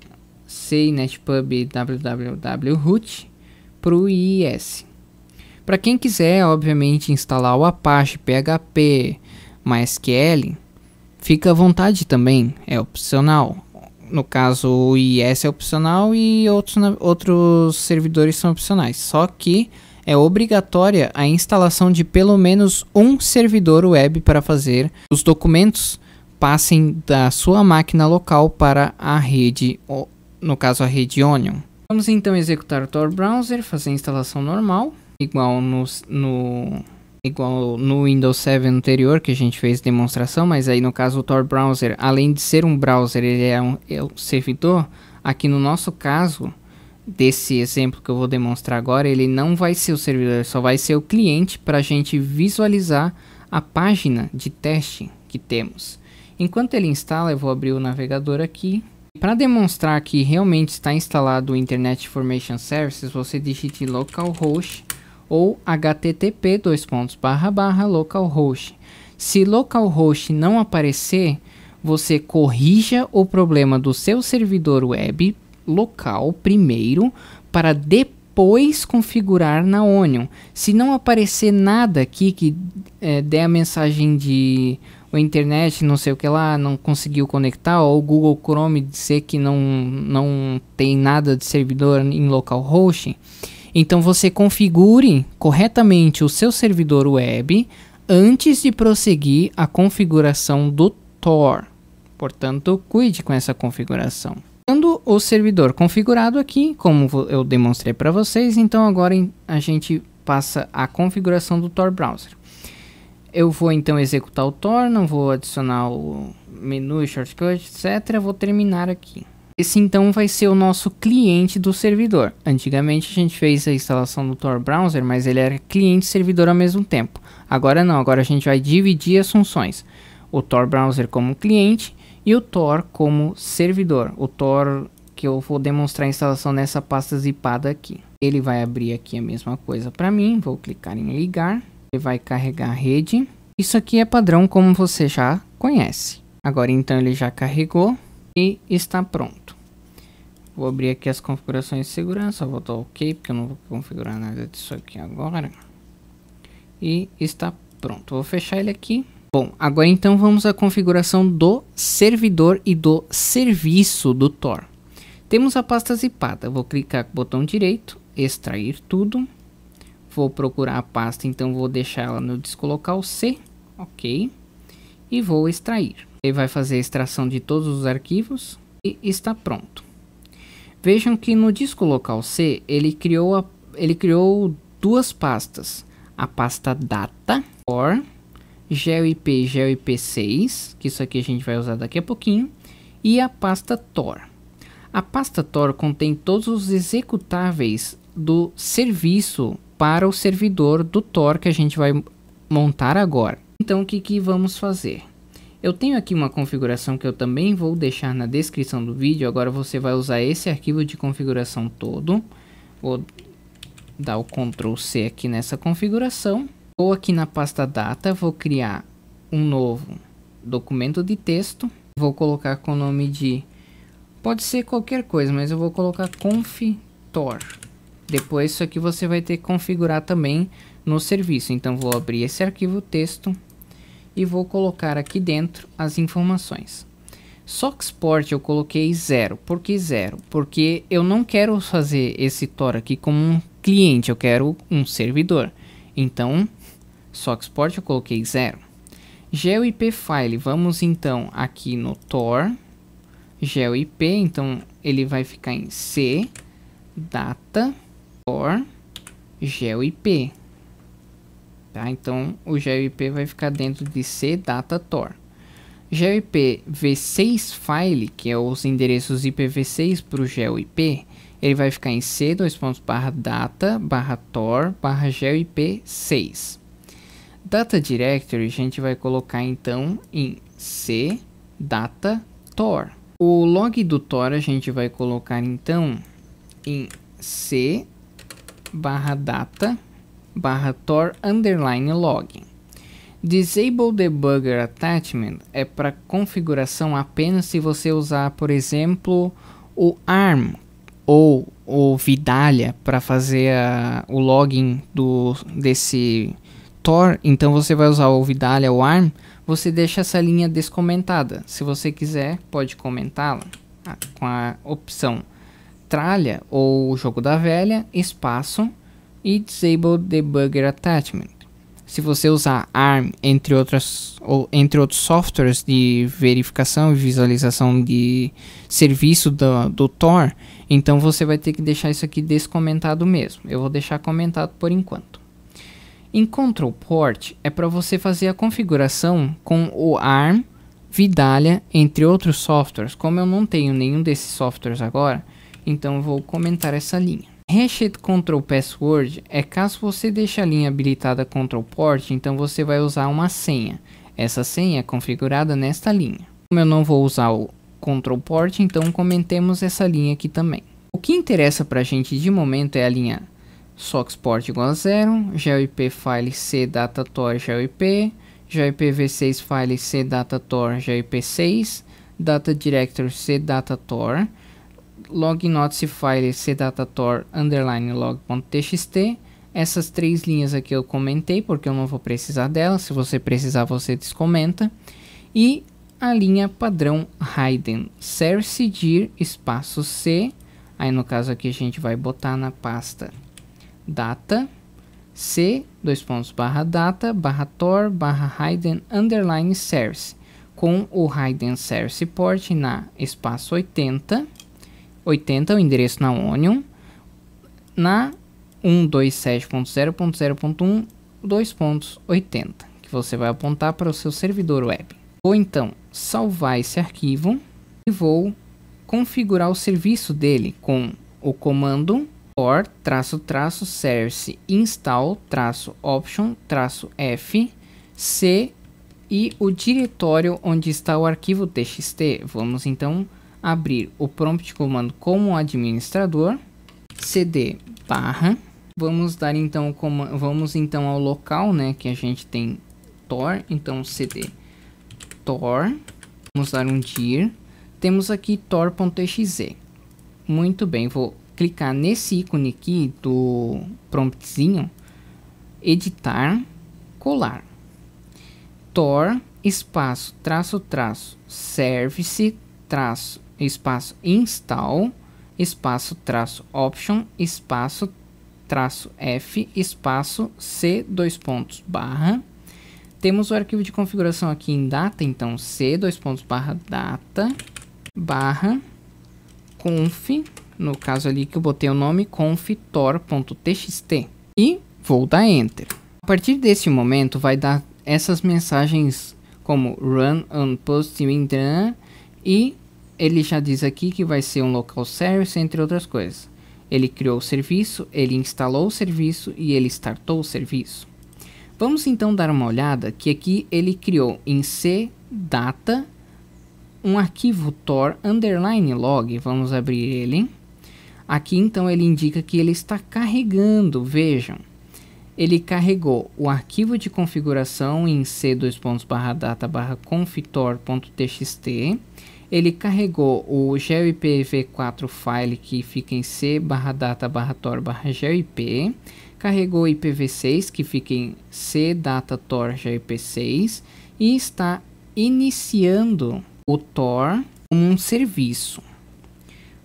C, netpub, www, root para o IIS. Para quem quiser, obviamente, instalar o Apache, PHP, MySQL, fica à vontade também, é opcional no caso o IS é opcional e outros, outros servidores são opcionais. Só que é obrigatória a instalação de pelo menos um servidor web para fazer os documentos passem da sua máquina local para a rede, no caso a rede Onion. Vamos então executar o Tor Browser, fazer a instalação normal, igual no, no igual no Windows 7 anterior que a gente fez demonstração, mas aí no caso o Tor Browser, além de ser um browser, ele é um, é um servidor. Aqui no nosso caso, desse exemplo que eu vou demonstrar agora, ele não vai ser o servidor, só vai ser o cliente para a gente visualizar a página de teste que temos. Enquanto ele instala, eu vou abrir o navegador aqui. Para demonstrar que realmente está instalado o Internet Information Services, você digite localhost ou http localhost. Se localhost não aparecer, você corrija o problema do seu servidor web local primeiro para depois configurar na Onion. Se não aparecer nada aqui que é, dê a mensagem de o internet, não sei o que lá, não conseguiu conectar, ou o Google Chrome dizer que não, não tem nada de servidor em localhost, então você configure corretamente o seu servidor web antes de prosseguir a configuração do Tor. Portanto, cuide com essa configuração. Tendo o servidor configurado aqui, como eu demonstrei para vocês, então agora a gente passa a configuração do Tor Browser. Eu vou então executar o Tor, não vou adicionar o menu, shortcut, etc. Vou terminar aqui. Esse então vai ser o nosso cliente do servidor. Antigamente a gente fez a instalação do Tor Browser, mas ele era cliente e servidor ao mesmo tempo. Agora não, agora a gente vai dividir as funções. O Tor Browser como cliente e o Tor como servidor. O Tor que eu vou demonstrar a instalação nessa pasta zipada aqui. Ele vai abrir aqui a mesma coisa para mim, vou clicar em ligar. Ele vai carregar a rede. Isso aqui é padrão como você já conhece. Agora então ele já carregou e está pronto. Vou abrir aqui as configurações de segurança, vou dar OK, porque eu não vou configurar nada disso aqui agora. E está pronto, vou fechar ele aqui. Bom, agora então vamos à configuração do servidor e do serviço do Tor. Temos a pasta zipada, vou clicar com o botão direito, extrair tudo. Vou procurar a pasta, então vou deixar ela no descolocar o C, ok. E vou extrair. Ele vai fazer a extração de todos os arquivos e está pronto. Vejam que no disco local C, ele criou, a, ele criou duas pastas. A pasta data, or, GeoIP, GeoIP6, que isso aqui a gente vai usar daqui a pouquinho, e a pasta Tor. A pasta Tor contém todos os executáveis do serviço para o servidor do Tor que a gente vai montar agora. Então, o que, que vamos fazer? Eu tenho aqui uma configuração que eu também vou deixar na descrição do vídeo. Agora você vai usar esse arquivo de configuração todo. Vou dar o Ctrl C aqui nessa configuração. Vou aqui na pasta data, vou criar um novo documento de texto. Vou colocar com o nome de... Pode ser qualquer coisa, mas eu vou colocar Confitor. Depois isso aqui você vai ter que configurar também no serviço. Então vou abrir esse arquivo texto e vou colocar aqui dentro as informações. Só export eu coloquei 0. Por que 0? Porque eu não quero fazer esse Tor aqui como um cliente, eu quero um servidor. Então, só export eu coloquei 0. GeoIP file, vamos então aqui no Tor, GeoIP, então ele vai ficar em C, data, Tor, GeoIP. Tá? Então o GLP vai ficar dentro de c-data-tor. cdatator. v 6 file, que é os endereços IPv6 para o GLP, ele vai ficar em c dois pontos barra data barra tor barra glp6 data directory a gente vai colocar então em c data tor o log do tor a gente vai colocar então em c barra data barra tor underline login. Disable Debugger Attachment é para configuração apenas se você usar, por exemplo, o ARM ou o Vidalia para fazer a, o login do, desse Tor. Então você vai usar o Vidalia ou ARM. Você deixa essa linha descomentada. Se você quiser, pode comentá-la ah, com a opção tralha ou jogo da velha, espaço e Disable Debugger Attachment. Se você usar ARM, entre, outras, ou, entre outros softwares de verificação e visualização de serviço do, do Tor, então você vai ter que deixar isso aqui descomentado mesmo. Eu vou deixar comentado por enquanto. Em Control Port é para você fazer a configuração com o ARM, Vidalia, entre outros softwares. Como eu não tenho nenhum desses softwares agora, então eu vou comentar essa linha. Hashed Control Password é caso você deixe a linha habilitada Control Port, então você vai usar uma senha. Essa senha é configurada nesta linha. Como eu não vou usar o Control Port, então comentemos essa linha aqui também. O que interessa para a gente de momento é a linha Port igual a zero, GLP file C Data datator GLP, GLPv6 file C Data Tor GLP6, data director C Data Tor log notifier cdatator underline log.txt essas três linhas aqui eu comentei porque eu não vou precisar delas se você precisar você descomenta e a linha padrão Raiden sercedir espaço C aí no caso aqui a gente vai botar na pasta data C dois pontos barra data barra tor barra hidden underline service com o Raiden service port na espaço 80 80, é o endereço na Onion. Na 127.0.0.1, 2.80, que você vai apontar para o seu servidor web. Vou então salvar esse arquivo e vou configurar o serviço dele com o comando for traço traço service install traço option traço f c e o diretório onde está o arquivo txt. Vamos então abrir o prompt comando como administrador, cd barra, vamos dar então como vamos então ao local, né, que a gente tem tor, então cd tor, vamos dar um dir, temos aqui tor.exe. Muito bem, vou clicar nesse ícone aqui do promptzinho, editar, colar. Tor, espaço, traço, traço, service, traço, espaço install, espaço traço option, espaço traço F, espaço C, dois pontos, barra. Temos o arquivo de configuração aqui em data, então C, dois pontos, barra, data, barra, conf, no caso ali que eu botei o nome, conftor.txt E vou dar Enter. A partir desse momento vai dar essas mensagens como run on post in e ele já diz aqui que vai ser um local service, entre outras coisas. Ele criou o serviço, ele instalou o serviço e ele startou o serviço. Vamos então dar uma olhada que aqui ele criou em C data um arquivo tor underline log, vamos abrir ele. Aqui então ele indica que ele está carregando, vejam. Ele carregou o arquivo de configuração em c2.data.confitor.txt ele carregou o gipv 4 file que fica em c barra data barra tor barra gip carregou o IPv6 que fica em c data tor GLP6 e está iniciando o tor um serviço.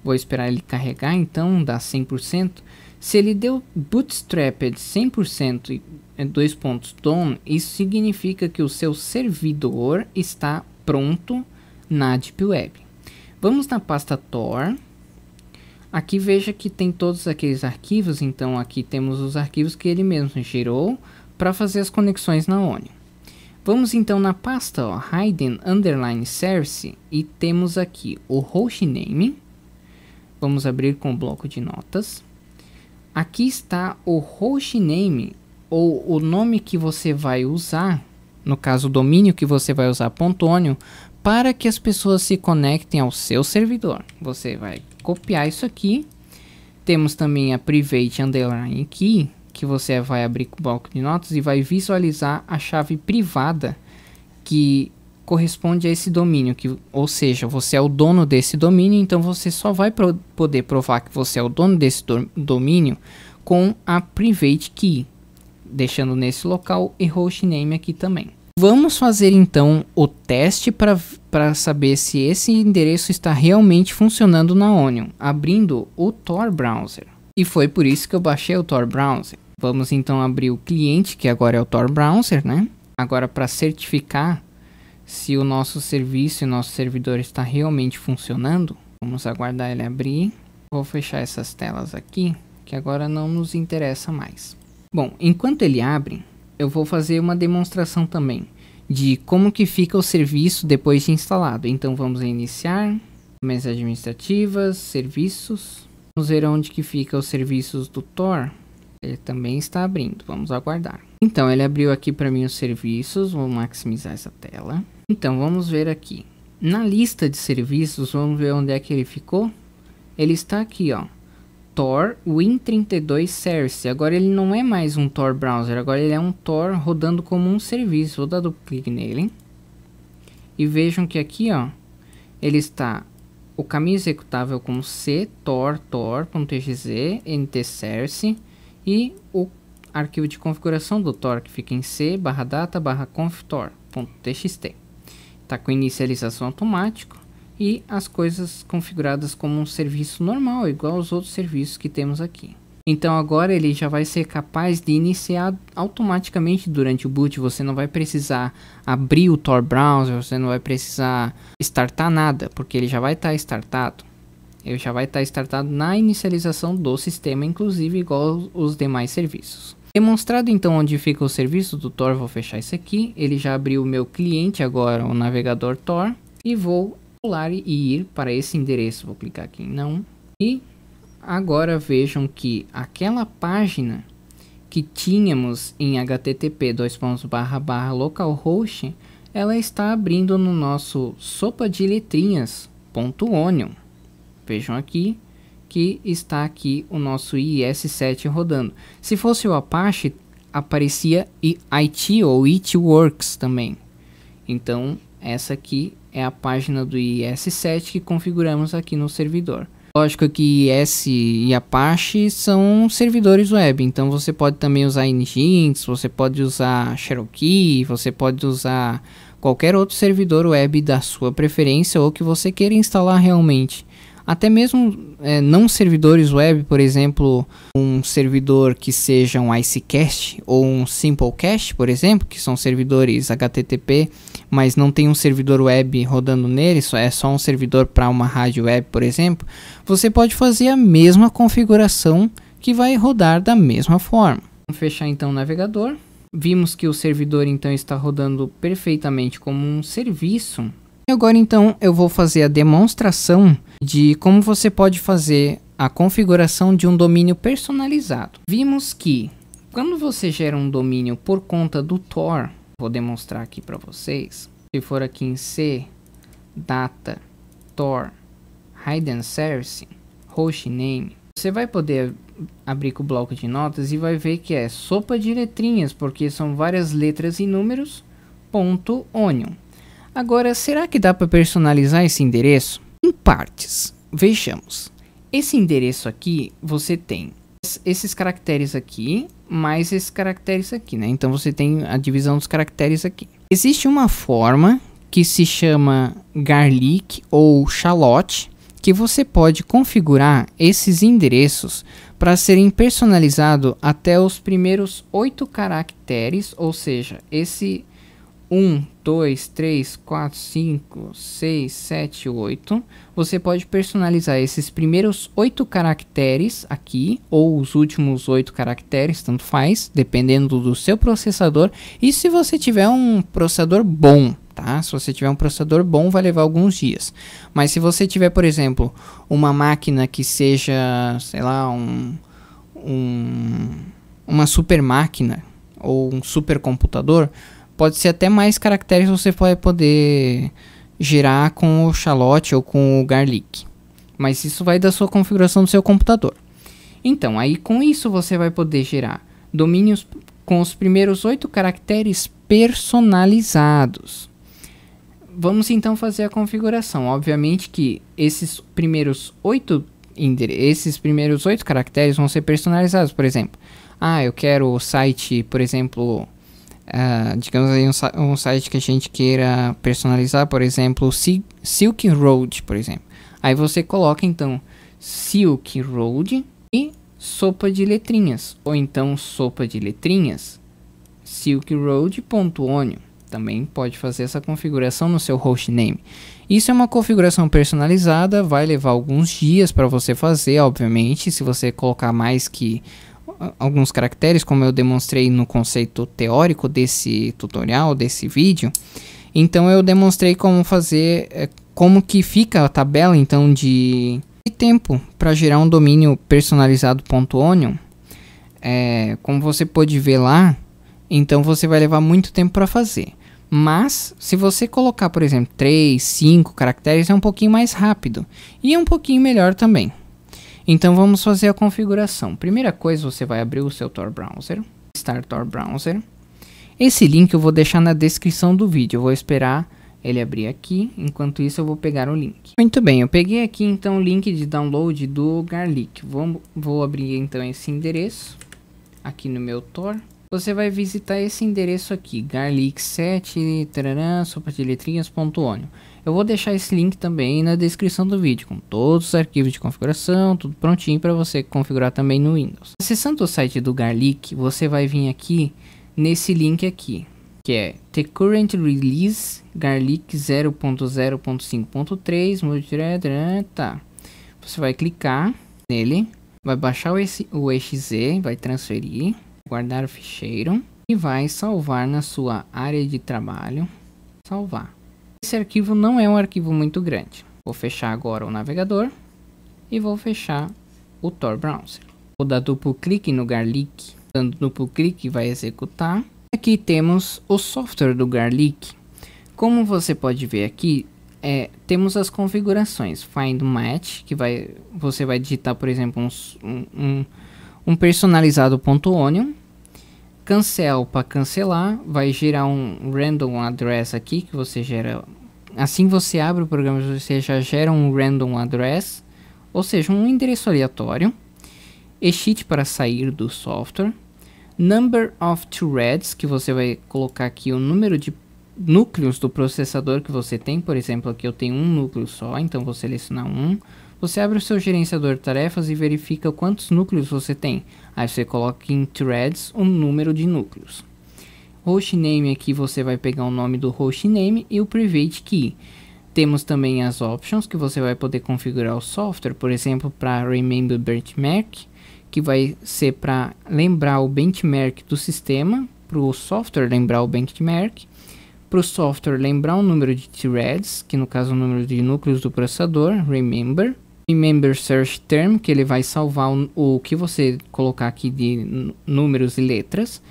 Vou esperar ele carregar então, dá 100%. Se ele deu bootstrapped 100% e eh, dois pontos done, isso significa que o seu servidor está pronto na Deep Web. Vamos na pasta Tor. Aqui veja que tem todos aqueles arquivos, então aqui temos os arquivos que ele mesmo gerou para fazer as conexões na ONI. Vamos então na pasta ó, Underline Service e temos aqui o hostname. Vamos abrir com o bloco de notas. Aqui está o hostname ou o nome que você vai usar, no caso o domínio que você vai usar, Pontônio, para que as pessoas se conectem ao seu servidor. Você vai copiar isso aqui. Temos também a private underline key, que você vai abrir com o bloco de notas e vai visualizar a chave privada que corresponde a esse domínio, que, ou seja, você é o dono desse domínio, então você só vai pro poder provar que você é o dono desse do domínio com a private key, deixando nesse local e hostname aqui também. Vamos fazer então o teste para saber se esse endereço está realmente funcionando na Onion, abrindo o Tor Browser. E foi por isso que eu baixei o Tor Browser. Vamos então abrir o cliente, que agora é o Tor Browser, né? Agora para certificar se o nosso serviço e nosso servidor está realmente funcionando, vamos aguardar ele abrir. Vou fechar essas telas aqui, que agora não nos interessa mais. Bom, enquanto ele abre, eu vou fazer uma demonstração também de como que fica o serviço depois de instalado. Então vamos iniciar, mais administrativas, serviços. Vamos ver onde que fica os serviços do Tor. Ele também está abrindo, vamos aguardar. Então ele abriu aqui para mim os serviços, vou maximizar essa tela. Então vamos ver aqui. Na lista de serviços, vamos ver onde é que ele ficou. Ele está aqui, ó. Tor Win32 Service. Agora ele não é mais um Tor browser, agora ele é um Tor rodando como um serviço. Vou dar um clique nele. E vejam que aqui, ó, ele está o caminho executável como C, Tor, Tor.tgz, ntservice e o arquivo de configuração do Tor que fica em C, barra data, barra conftor.txt. Está com inicialização automático e as coisas configuradas como um serviço normal, igual aos outros serviços que temos aqui. Então agora ele já vai ser capaz de iniciar automaticamente durante o boot, você não vai precisar abrir o Tor Browser, você não vai precisar startar nada, porque ele já vai estar tá startado. Ele já vai estar tá startado na inicialização do sistema, inclusive igual os demais serviços. Demonstrado então onde fica o serviço do Tor, vou fechar isso aqui. Ele já abriu o meu cliente agora, o navegador Tor. E vou pular e ir para esse endereço. Vou clicar aqui em não. E agora vejam que aquela página que tínhamos em http localhost ela está abrindo no nosso sopa de letrinhas.onion. Vejam aqui que está aqui o nosso IIS7 rodando. Se fosse o Apache, aparecia IT ou IT Works também. Então, essa aqui é a página do IS7 que configuramos aqui no servidor. Lógico que IS e Apache são servidores web, então você pode também usar Nginx, você pode usar Cherokee, você pode usar qualquer outro servidor web da sua preferência ou que você queira instalar realmente até mesmo é, não servidores web, por exemplo, um servidor que seja um Icecast ou um Simplecast, por exemplo, que são servidores HTTP, mas não tem um servidor web rodando nele, só é só um servidor para uma rádio web, por exemplo, você pode fazer a mesma configuração que vai rodar da mesma forma. Vamos fechar então o navegador. Vimos que o servidor então está rodando perfeitamente como um serviço Agora então eu vou fazer a demonstração de como você pode fazer a configuração de um domínio personalizado. Vimos que quando você gera um domínio por conta do Tor, vou demonstrar aqui para vocês. Se for aqui em C, data, Tor, hidden service, host name, você vai poder abrir com o bloco de notas e vai ver que é sopa de letrinhas, porque são várias letras e números, ponto onion. Agora, será que dá para personalizar esse endereço? Em partes. Vejamos. Esse endereço aqui, você tem esses caracteres aqui, mais esses caracteres aqui, né? Então você tem a divisão dos caracteres aqui. Existe uma forma que se chama garlic ou shallot, que você pode configurar esses endereços para serem personalizados até os primeiros oito caracteres, ou seja, esse 1, 2, 3, 4, 5, 6, 7, 8. Você pode personalizar esses primeiros 8 caracteres aqui, ou os últimos 8 caracteres, tanto faz, dependendo do seu processador. E se você tiver um processador bom, tá? Se você tiver um processador bom, vai levar alguns dias. Mas se você tiver, por exemplo, uma máquina que seja, sei lá, um, um uma super máquina, ou um supercomputador, Pode ser até mais caracteres que você vai poder girar com o shallot ou com o garlic. Mas isso vai da sua configuração do seu computador. Então, aí com isso você vai poder gerar domínios com os primeiros oito caracteres personalizados. Vamos então fazer a configuração. Obviamente que esses primeiros oito esses primeiros oito caracteres vão ser personalizados. Por exemplo, ah, eu quero o site, por exemplo, uh, digamos aí, um, um, site que a gente queira personalizar, por exemplo, si Silk Road, por exemplo. Aí você coloca então Silk Road e sopa de letrinhas, ou então sopa de letrinhas silkroad.onion. Também pode fazer essa configuração no seu hostname. Isso é uma configuração personalizada, vai levar alguns dias para você fazer, obviamente, se você colocar mais que alguns caracteres, como eu demonstrei no conceito teórico desse tutorial, desse vídeo. Então eu demonstrei como fazer, eh, como que fica a tabela então de tempo para gerar um domínio personalizado .onion. É, como você pode ver lá, então você vai levar muito tempo para fazer. Mas, se você colocar, por exemplo, 3, 5 caracteres, é um pouquinho mais rápido. E é um pouquinho melhor também. Então vamos fazer a configuração. Primeira coisa, você vai abrir o seu Tor Browser, Start Tor Browser. Esse link eu vou deixar na descrição do vídeo, eu vou esperar ele abrir aqui, enquanto isso eu vou pegar o link. Muito bem, eu peguei aqui então o link de download do Garlic. Vou, vou abrir então esse endereço aqui no meu Tor. Você vai visitar esse endereço aqui, garlic7, tarará, sopa de eu vou deixar esse link também na descrição do vídeo, com todos os arquivos de configuração, tudo prontinho para você configurar também no Windows. Acessando o site do Garlic, você vai vir aqui nesse link aqui, que é The Current Release Garlic 0.0.5.3, tá. Você vai clicar nele, vai baixar o exe, vai transferir, guardar o ficheiro e vai salvar na sua área de trabalho, salvar. Esse arquivo não é um arquivo muito grande. Vou fechar agora o navegador e vou fechar o Tor Browser. Vou dar duplo clique no Garlic, dando duplo clique vai executar. Aqui temos o software do Garlic. Como você pode ver aqui, é, temos as configurações. Find Match, que vai, você vai digitar, por exemplo, um, um, um personalizado.onion cancel para cancelar, vai gerar um random address aqui que você gera. Assim você abre o programa, você já gera um random address, ou seja, um endereço aleatório. Exit para sair do software. Number of threads, que você vai colocar aqui o número de núcleos do processador que você tem. Por exemplo, aqui eu tenho um núcleo só, então vou selecionar um. Você abre o seu gerenciador de tarefas e verifica quantos núcleos você tem. Aí você coloca em threads um número de núcleos. Host name aqui você vai pegar o nome do host name e o private key. Temos também as options que você vai poder configurar o software, por exemplo, para remember benchmark, que vai ser para lembrar o benchmark do sistema, para o software lembrar o benchmark, para o software lembrar o número de threads, que no caso é o número de núcleos do processador, remember, Remember search term, que ele vai salvar o, o que você colocar aqui de números e letras.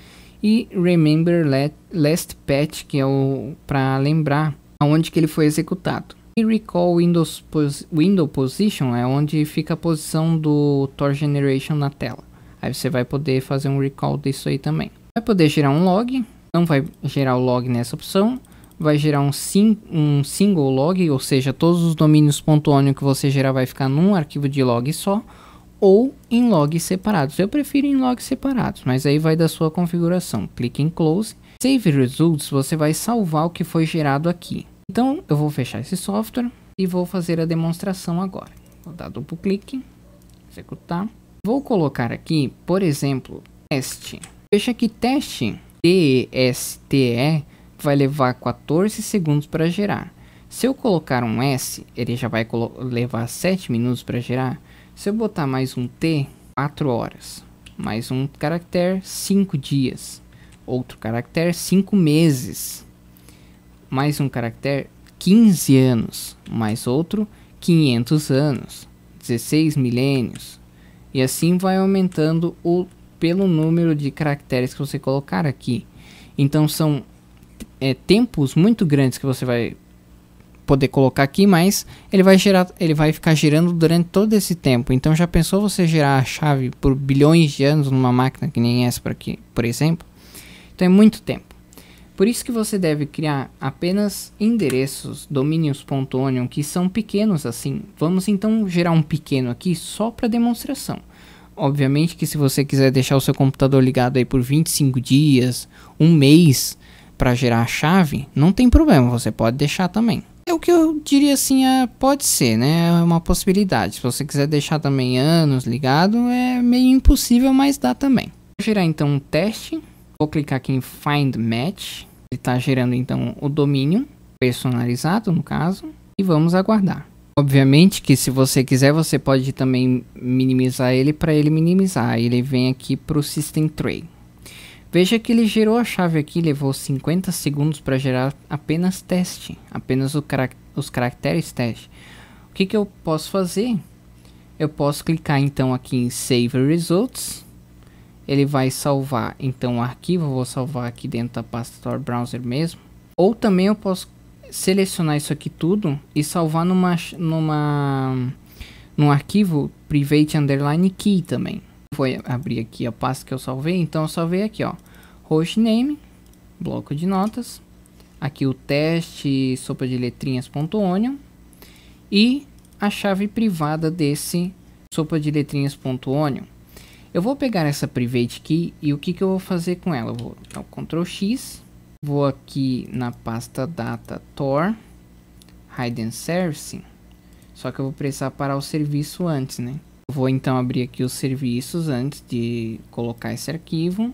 E remember let, last patch, que é o para lembrar aonde que ele foi executado. E recall Windows pos, window position é onde fica a posição do Tor Generation na tela. Aí você vai poder fazer um recall disso aí também. Vai poder gerar um log, não vai gerar o log nessa opção vai gerar um, sim, um single log, ou seja, todos os domínios .onion que você gerar vai ficar num arquivo de log só, ou em logs separados. Eu prefiro em logs separados, mas aí vai da sua configuração. Clique em Close. Save Results, você vai salvar o que foi gerado aqui. Então, eu vou fechar esse software e vou fazer a demonstração agora. Vou dar duplo clique, executar. Vou colocar aqui, por exemplo, teste. Veja que teste, T-E-S-T-E, vai levar 14 segundos para gerar. Se eu colocar um S, ele já vai levar 7 minutos para gerar. Se eu botar mais um T, 4 horas. Mais um caractere, 5 dias. Outro caractere, 5 meses. Mais um caractere, 15 anos. Mais outro, 500 anos. 16 milênios. E assim vai aumentando o pelo número de caracteres que você colocar aqui. Então são é, tempos muito grandes que você vai poder colocar aqui, mas ele vai gerar, ele vai ficar girando durante todo esse tempo. Então já pensou você gerar a chave por bilhões de anos numa máquina que nem essa por aqui, por exemplo? Então é muito tempo. Por isso que você deve criar apenas endereços domínios.onion que são pequenos assim. Vamos então gerar um pequeno aqui só para demonstração. Obviamente que se você quiser deixar o seu computador ligado aí por 25 dias, um mês, para gerar a chave, não tem problema, você pode deixar também. É o que eu diria assim, é, pode ser, né? É uma possibilidade. Se você quiser deixar também anos ligado, é meio impossível, mas dá também. Vou gerar então um teste. Vou clicar aqui em Find Match. Ele está gerando então o domínio personalizado, no caso. E vamos aguardar. Obviamente que se você quiser, você pode também minimizar ele para ele minimizar. Ele vem aqui para o System Tray. Veja que ele gerou a chave aqui, levou 50 segundos para gerar apenas teste, apenas carac os caracteres teste. O que, que eu posso fazer? Eu posso clicar então aqui em Save Results. Ele vai salvar então o arquivo, eu vou salvar aqui dentro da pasta Tor Browser mesmo. Ou também eu posso selecionar isso aqui tudo e salvar numa, numa, num arquivo private underline key também. Foi abrir aqui a pasta que eu salvei, então eu salvei aqui, ó, hostname, bloco de notas, aqui o teste sopa de letrinhas.onion e a chave privada desse sopa de letrinhas.onion. Eu vou pegar essa private key e o que, que eu vou fazer com ela? Eu vou dar o Ctrl X, vou aqui na pasta data tor, hide and service, só que eu vou precisar parar o serviço antes, né? Vou então abrir aqui os serviços antes de colocar esse arquivo.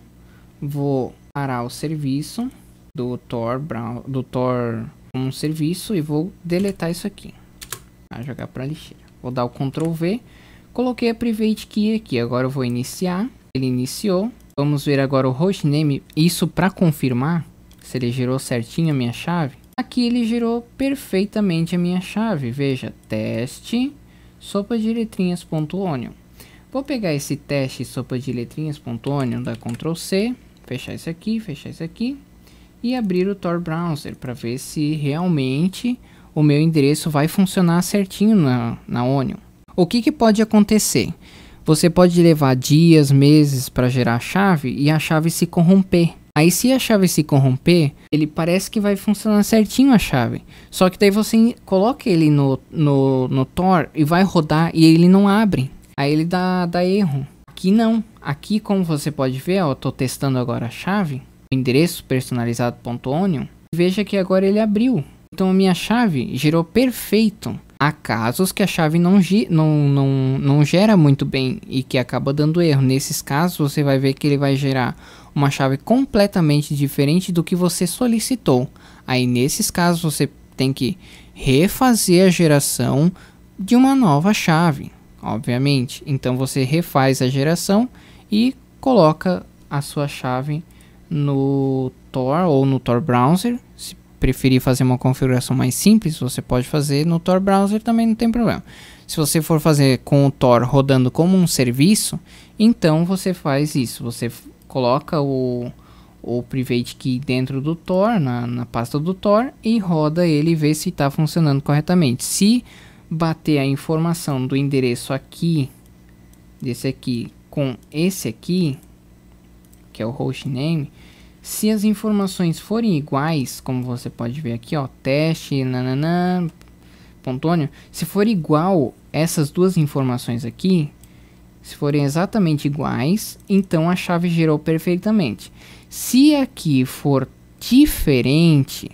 Vou parar o serviço do Tor, do Tor um serviço e vou deletar isso aqui. Vou ah, jogar para lixeira. Vou dar o Ctrl V. Coloquei a private key aqui. Agora eu vou iniciar. Ele iniciou. Vamos ver agora o hostname. Isso para confirmar se ele gerou certinho a minha chave. Aqui ele gerou perfeitamente a minha chave. Veja, teste sopa de letrinhas.onion. Vou pegar esse teste sopa de letrinhas.onion, dar Ctrl C, fechar isso aqui, fechar isso aqui e abrir o Tor Browser para ver se realmente o meu endereço vai funcionar certinho na, na Onion. O que, que pode acontecer? Você pode levar dias, meses para gerar a chave e a chave se corromper. Aí se a chave se corromper, ele parece que vai funcionar certinho a chave. Só que daí você coloca ele no, no, no Tor e vai rodar e ele não abre. Aí ele dá, dá erro. Aqui não. Aqui como você pode ver, ó, eu tô testando agora a chave. O endereço personalizado.onion. Veja que agora ele abriu. Então a minha chave girou perfeito. Há casos que a chave não, não, não, não gera muito bem e que acaba dando erro. Nesses casos você vai ver que ele vai gerar uma chave completamente diferente do que você solicitou. Aí nesses casos você tem que refazer a geração de uma nova chave, obviamente. Então você refaz a geração e coloca a sua chave no Tor ou no Tor Browser. Se preferir fazer uma configuração mais simples, você pode fazer no Tor Browser também não tem problema. Se você for fazer com o Tor rodando como um serviço, então você faz isso, você coloca o, o private key dentro do Tor, na, na pasta do Tor, e roda ele e vê se está funcionando corretamente. Se bater a informação do endereço aqui, desse aqui, com esse aqui, que é o hostname, se as informações forem iguais, como você pode ver aqui, ó, teste, nananã, pontônio, se for igual essas duas informações aqui, se forem exatamente iguais, então a chave girou perfeitamente. Se aqui for diferente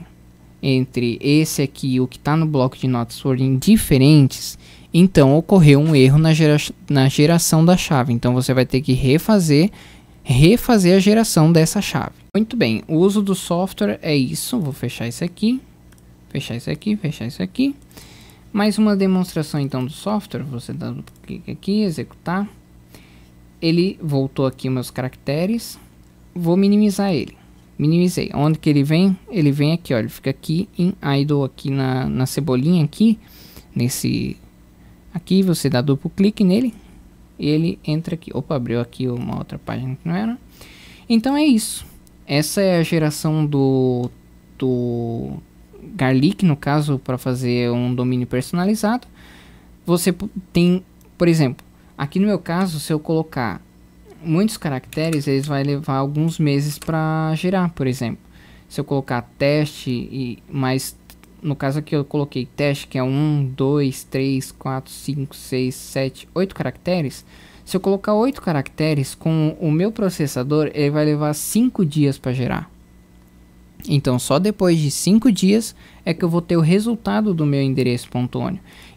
entre esse aqui e o que está no bloco de notas forem diferentes, então ocorreu um erro na, gera na geração da chave. Então você vai ter que refazer refazer a geração dessa chave. Muito bem, o uso do software é isso. Vou fechar isso aqui, fechar isso aqui, fechar isso aqui. Mais uma demonstração então do software. Você dá um clique aqui, executar ele voltou aqui meus caracteres, vou minimizar ele. Minimizei. Onde que ele vem? Ele vem aqui, olha. fica aqui em idle aqui na, na cebolinha aqui, nesse aqui, você dá duplo clique nele, ele entra aqui. Opa, abriu aqui uma outra página que não era. Então é isso. Essa é a geração do, do Garlic, no caso, para fazer um domínio personalizado. Você tem, por exemplo, Aqui no meu caso, se eu colocar muitos caracteres, eles vai levar alguns meses para girar, por exemplo. Se eu colocar teste e mais no caso aqui eu coloquei teste que é 1, 2, 3, 4, 5, 6, 7, 8 caracteres. Se eu colocar 8 caracteres com o meu processador, ele vai levar 5 dias para gerar. Então só depois de 5 dias é que eu vou ter o resultado do meu endereço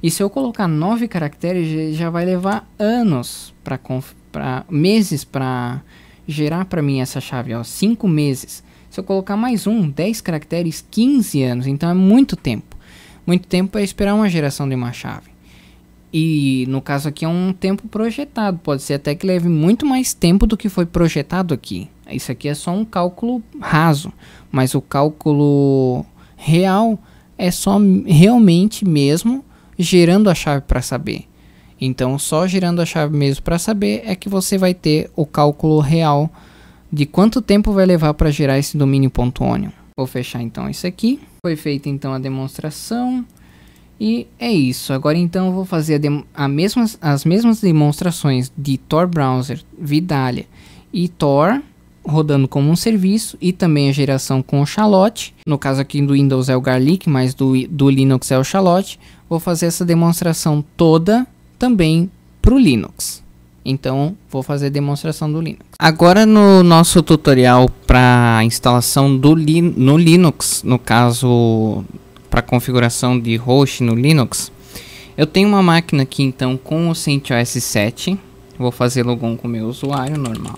e se eu colocar nove caracteres, já vai levar anos para meses para gerar para mim essa chave, ó, cinco meses. Se eu colocar mais um, 10 caracteres, 15 anos, então é muito tempo. Muito tempo para é esperar uma geração de uma chave. E no caso aqui é um tempo projetado, pode ser até que leve muito mais tempo do que foi projetado aqui. Isso aqui é só um cálculo raso, mas o cálculo real é só realmente mesmo girando a chave para saber. Então, só girando a chave mesmo para saber é que você vai ter o cálculo real de quanto tempo vai levar para gerar esse domínio.onion. Vou fechar então isso aqui. Foi feita então a demonstração. E é isso. Agora então eu vou fazer a a mesmas, as mesmas demonstrações de Tor Browser, Vidalia e Tor rodando como um serviço e também a geração com o Shalote. No caso aqui do Windows é o Garlic, mas do, do Linux é o Shalote. Vou fazer essa demonstração toda também para o Linux. Então, vou fazer a demonstração do Linux. Agora, no nosso tutorial para instalação do li no Linux, no caso, para configuração de host no Linux, eu tenho uma máquina aqui, então, com o CentOS 7 Vou fazer logon com o meu usuário normal.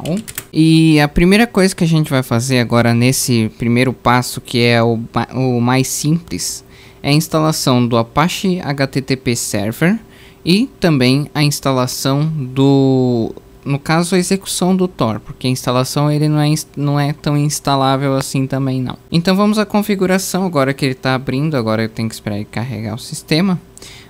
E a primeira coisa que a gente vai fazer agora nesse primeiro passo, que é o, o mais simples, é a instalação do Apache HTTP Server e também a instalação do no caso a execução do Tor, porque a instalação ele não é, não é tão instalável assim também não. Então vamos à configuração agora que ele está abrindo, agora eu tenho que esperar ele carregar o sistema.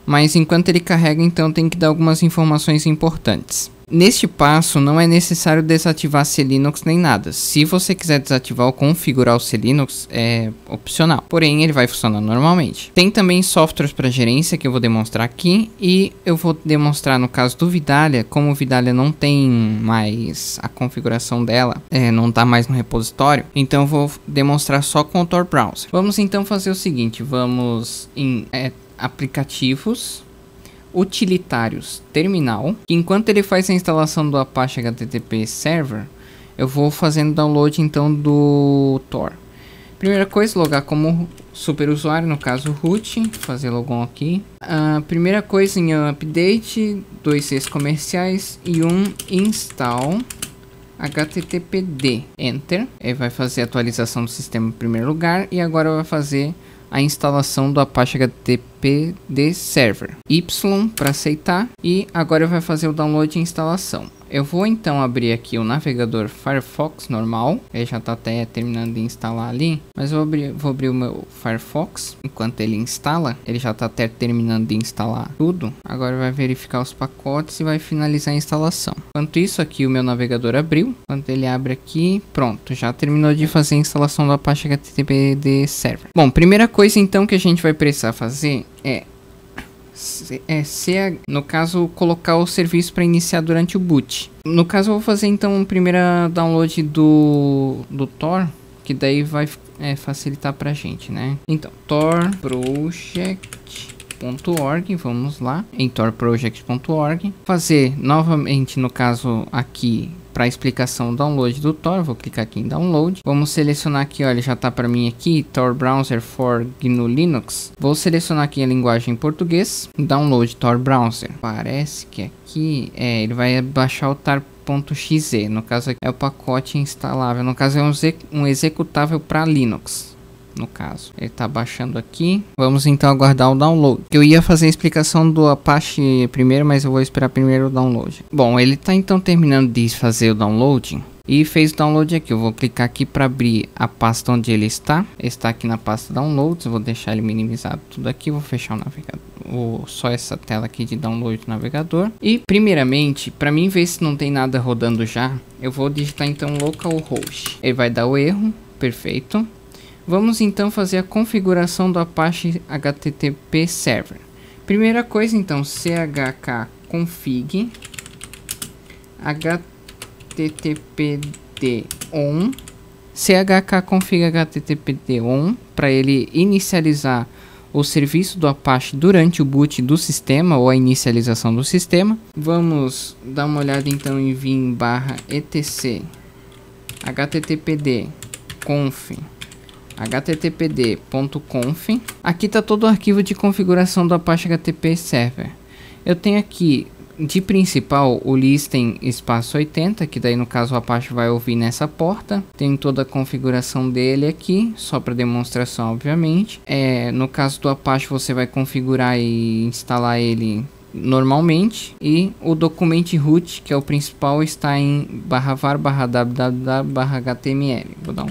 Mas enquanto ele carrega, então tem que dar algumas informações importantes. Neste passo, não é necessário desativar Clinux nem nada. Se você quiser desativar ou configurar o Clinux, é opcional. Porém, ele vai funcionar normalmente. Tem também softwares para gerência que eu vou demonstrar aqui. E eu vou demonstrar no caso do Vidalia, como o Vidalia não tem mais a configuração dela, é, não está mais no repositório. Então, eu vou demonstrar só com o Tor Browser. Vamos então fazer o seguinte, vamos em... É, aplicativos utilitários terminal. Enquanto ele faz a instalação do Apache HTTP Server, eu vou fazendo download então do Tor. Primeira coisa, logar como super usuário no caso root, fazer logon aqui. Uh, primeira coisa em update, dois seis comerciais e um install httpd, enter. Ele vai fazer a atualização do sistema em primeiro lugar e agora vai fazer a instalação do Apache HTTP de server. Y para aceitar e agora vai fazer o download e instalação. Eu vou então abrir aqui o navegador Firefox normal. Ele já está até terminando de instalar ali. Mas eu vou abrir, vou abrir o meu Firefox. Enquanto ele instala, ele já está até terminando de instalar tudo. Agora vai verificar os pacotes e vai finalizar a instalação. Enquanto isso aqui o meu navegador abriu. Quando ele abre aqui, pronto. Já terminou de fazer a instalação do Apache HTTP de server. Bom, primeira coisa então que a gente vai precisar fazer é é, se, é, no caso, colocar o serviço para iniciar durante o boot. No caso, eu vou fazer então o primeiro download do, do Tor, que daí vai é, facilitar para a gente, né? Então, Tor Project torproject.org, vamos lá, em torproject.org, fazer novamente, no caso aqui, para explicação download do Tor, vou clicar aqui em download. Vamos selecionar aqui, olha, já está para mim aqui, Tor Browser for GNU Linux. Vou selecionar aqui a linguagem em português, download Tor Browser. Parece que aqui, é, ele vai baixar o tar xz. no caso é o pacote instalável, no caso é um, um executável para Linux no caso. Ele está baixando aqui. Vamos então aguardar o download. Eu ia fazer a explicação do Apache primeiro, mas eu vou esperar primeiro o download. Bom, ele está então terminando de fazer o download e fez o download aqui. Eu vou clicar aqui para abrir a pasta onde ele está. Está aqui na pasta downloads. Eu vou deixar ele minimizado tudo aqui. Vou fechar o navegador, o, só essa tela aqui de download do navegador. E primeiramente, para mim ver se não tem nada rodando já, eu vou digitar então localhost. Ele vai dar o erro. Perfeito. Vamos então fazer a configuração do Apache HTTP Server. Primeira coisa então, chkconfig httpd on chkconfig httpd on para ele inicializar o serviço do Apache durante o boot do sistema ou a inicialização do sistema. Vamos dar uma olhada então em vim barra etc httpd conf httpd.conf. Aqui está todo o arquivo de configuração do Apache HTTP Server. Eu tenho aqui de principal o listem espaço 80, que daí no caso o Apache vai ouvir nessa porta. Tem toda a configuração dele aqui, só para demonstração, obviamente. É, no caso do Apache você vai configurar e instalar ele normalmente e o document root que é o principal está em barra var barra www barra html vou dar um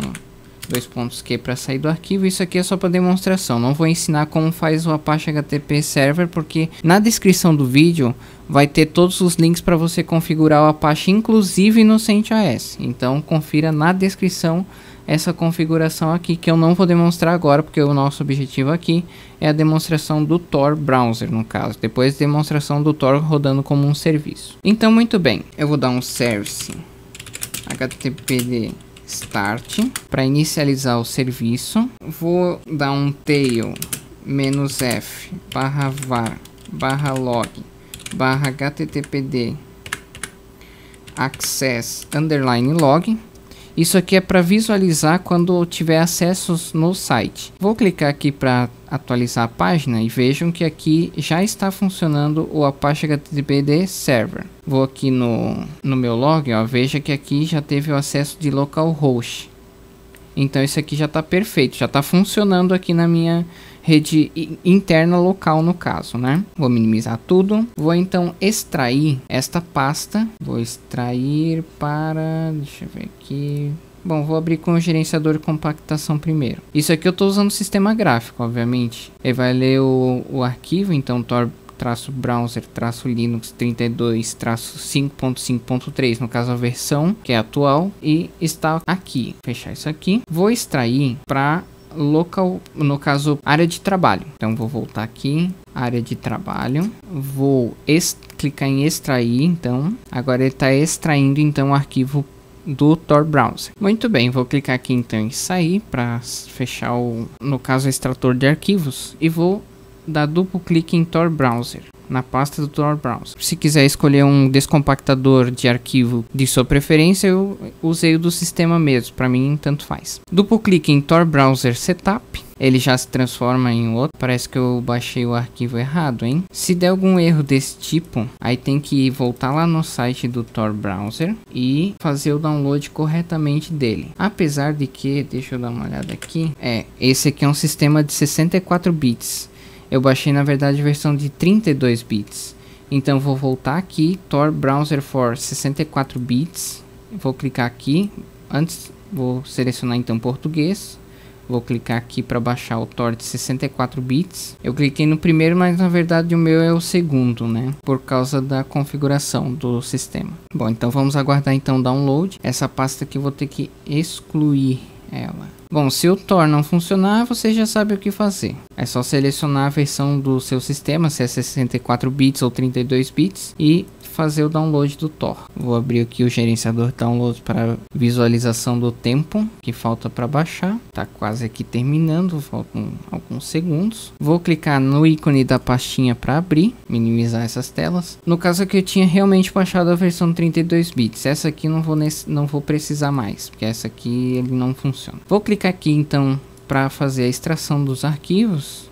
dois pontos Q é para sair do arquivo. Isso aqui é só para demonstração. Não vou ensinar como faz o Apache HTTP Server, porque na descrição do vídeo vai ter todos os links para você configurar o Apache, inclusive no CentOS. Então confira na descrição essa configuração aqui que eu não vou demonstrar agora porque o nosso objetivo aqui é a demonstração do Tor browser no caso depois demonstração do Tor rodando como um serviço então muito bem eu vou dar um service httpd start para inicializar o serviço. Vou dar um tail menos f barra var barra log barra httpd access underline log isso aqui é para visualizar quando tiver acessos no site. Vou clicar aqui para atualizar a página e vejam que aqui já está funcionando o Apache HTTP Server. Vou aqui no, no meu log, ó, veja que aqui já teve o acesso de localhost. Então isso aqui já está perfeito, já está funcionando aqui na minha rede interna local no caso, né? Vou minimizar tudo. Vou então extrair esta pasta. Vou extrair para... deixa eu ver aqui... Bom, vou abrir com o gerenciador de compactação primeiro. Isso aqui eu estou usando o sistema gráfico, obviamente. Ele vai ler o, o arquivo, então tor traço browser traço linux 32 traço 5.5.3 no caso a versão que é atual e está aqui fechar isso aqui vou extrair para local, no caso, área de trabalho. Então, vou voltar aqui, área de trabalho. Vou clicar em extrair, então. Agora ele está extraindo, então, o arquivo do Tor Browser. Muito bem, vou clicar aqui então em sair para fechar o, no caso, o extrator de arquivos e vou dar duplo clique em Tor Browser na pasta do Tor Browser. Se quiser escolher um descompactador de arquivo de sua preferência, eu usei o do sistema mesmo, para mim tanto faz. Duplo clique em Tor Browser Setup, ele já se transforma em outro. Parece que eu baixei o arquivo errado, hein? Se der algum erro desse tipo, aí tem que voltar lá no site do Tor Browser e fazer o download corretamente dele. Apesar de que, deixa eu dar uma olhada aqui, é, esse aqui é um sistema de 64 bits. Eu baixei na verdade a versão de 32 bits. Então vou voltar aqui, Tor Browser for 64 bits. Vou clicar aqui, antes vou selecionar então português. Vou clicar aqui para baixar o Tor de 64 bits. Eu cliquei no primeiro, mas na verdade o meu é o segundo, né? Por causa da configuração do sistema. Bom, então vamos aguardar então o download. Essa pasta aqui eu vou ter que excluir ela. Bom, se o Tor não funcionar, você já sabe o que fazer. É só selecionar a versão do seu sistema, se é 64 bits ou 32 bits, e fazer o download do Tor. Vou abrir aqui o gerenciador de download para visualização do tempo que falta para baixar. Tá quase aqui terminando, faltam alguns segundos. Vou clicar no ícone da pastinha para abrir, minimizar essas telas. No caso aqui eu tinha realmente baixado a versão 32 bits. Essa aqui não vou nesse, não vou precisar mais, porque essa aqui ele não funciona. Vou clicar aqui então para fazer a extração dos arquivos.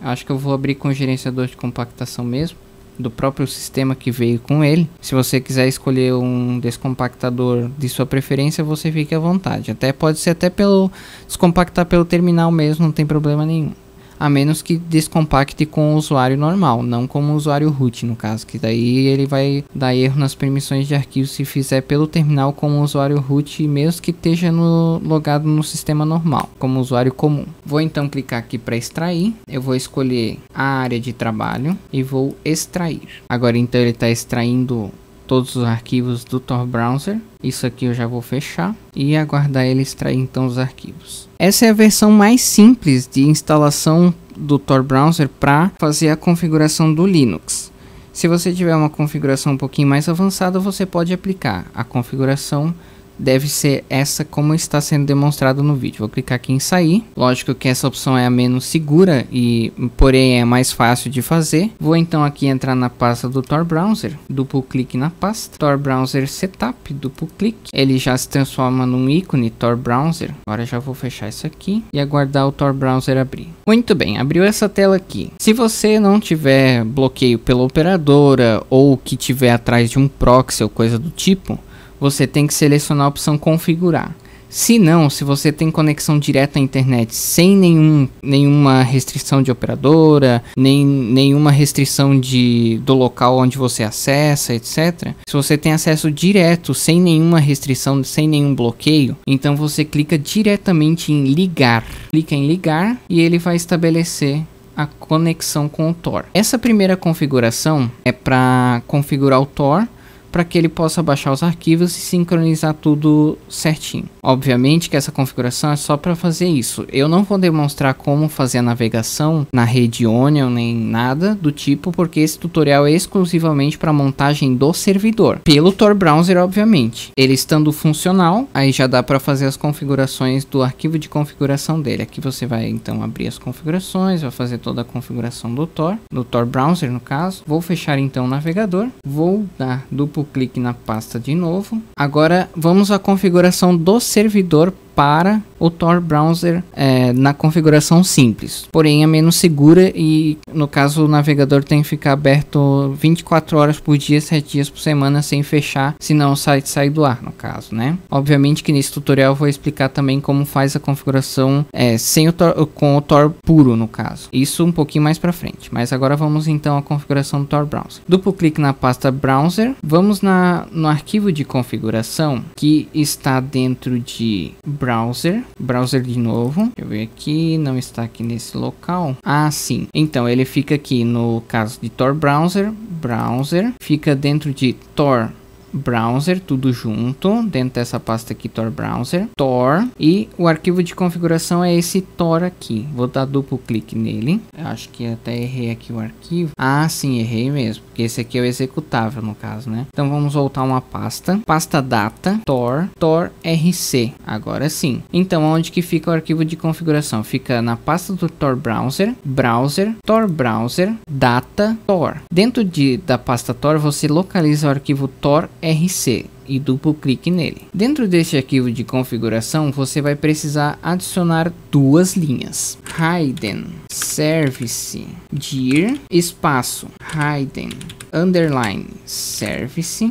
Acho que eu vou abrir com o gerenciador de compactação mesmo do próprio sistema que veio com ele. Se você quiser escolher um descompactador de sua preferência, você fique à vontade. Até pode ser até pelo descompactar pelo terminal mesmo, não tem problema nenhum a menos que descompacte com o usuário normal, não como o usuário root no caso, que daí ele vai dar erro nas permissões de arquivo se fizer pelo terminal como o usuário root, mesmo que esteja no, logado no sistema normal, como usuário comum. Vou então clicar aqui para extrair, eu vou escolher a área de trabalho e vou extrair. Agora então ele está extraindo todos os arquivos do Tor Browser. Isso aqui eu já vou fechar e aguardar ele extrair então os arquivos. Essa é a versão mais simples de instalação do Tor Browser para fazer a configuração do Linux. Se você tiver uma configuração um pouquinho mais avançada, você pode aplicar a configuração deve ser essa como está sendo demonstrado no vídeo. Vou clicar aqui em sair. Lógico que essa opção é a menos segura e porém é mais fácil de fazer. Vou então aqui entrar na pasta do Tor Browser, duplo clique na pasta, Tor Browser Setup, duplo clique. Ele já se transforma num ícone Tor Browser. Agora já vou fechar isso aqui e aguardar o Tor Browser abrir. Muito bem, abriu essa tela aqui. Se você não tiver bloqueio pela operadora ou que tiver atrás de um proxy ou coisa do tipo, você tem que selecionar a opção configurar. Se não, se você tem conexão direta à internet sem nenhum, nenhuma restrição de operadora, nem nenhuma restrição de, do local onde você acessa, etc. Se você tem acesso direto, sem nenhuma restrição, sem nenhum bloqueio, então você clica diretamente em ligar. Clica em ligar e ele vai estabelecer a conexão com o Tor. Essa primeira configuração é para configurar o Tor para que ele possa baixar os arquivos e sincronizar tudo certinho. Obviamente que essa configuração é só para fazer isso. Eu não vou demonstrar como fazer a navegação na rede Onion nem nada do tipo, porque esse tutorial é exclusivamente para montagem do servidor, pelo Tor Browser obviamente. Ele estando funcional, aí já dá para fazer as configurações do arquivo de configuração dele. Aqui você vai então abrir as configurações, vai fazer toda a configuração do Tor, do Tor Browser no caso. Vou fechar então o navegador, vou dar duplo duplo clique na pasta de novo. Agora vamos à configuração do servidor para o Tor Browser é, na configuração simples, porém é menos segura e no caso o navegador tem que ficar aberto 24 horas por dia, 7 dias por semana sem fechar, senão o site sai do ar no caso, né? Obviamente que nesse tutorial eu vou explicar também como faz a configuração é, sem o Tor, com o Tor puro no caso, isso um pouquinho mais para frente, mas agora vamos então à configuração do Tor Browser. Duplo clique na pasta Browser, vamos na, no arquivo de configuração que está dentro de Browser browser, browser de novo, eu ver aqui, não está aqui nesse local, ah sim, então ele fica aqui no caso de Tor browser, browser, fica dentro de Tor browser, tudo junto, dentro dessa pasta aqui, Tor Browser, Tor, e o arquivo de configuração é esse Tor aqui. Vou dar duplo clique nele, acho que até errei aqui o arquivo. Ah, sim, errei mesmo, porque esse aqui é o executável no caso, né? Então vamos voltar uma pasta, pasta data, Tor, Tor RC, agora sim. Então onde que fica o arquivo de configuração? Fica na pasta do Tor Browser, Browser, Tor Browser, Data, Tor. Dentro de, da pasta Tor, você localiza o arquivo Tor RC e duplo clique nele. Dentro deste arquivo de configuração, você vai precisar adicionar duas linhas. Hidden Service Dir espaço Hidden underline Service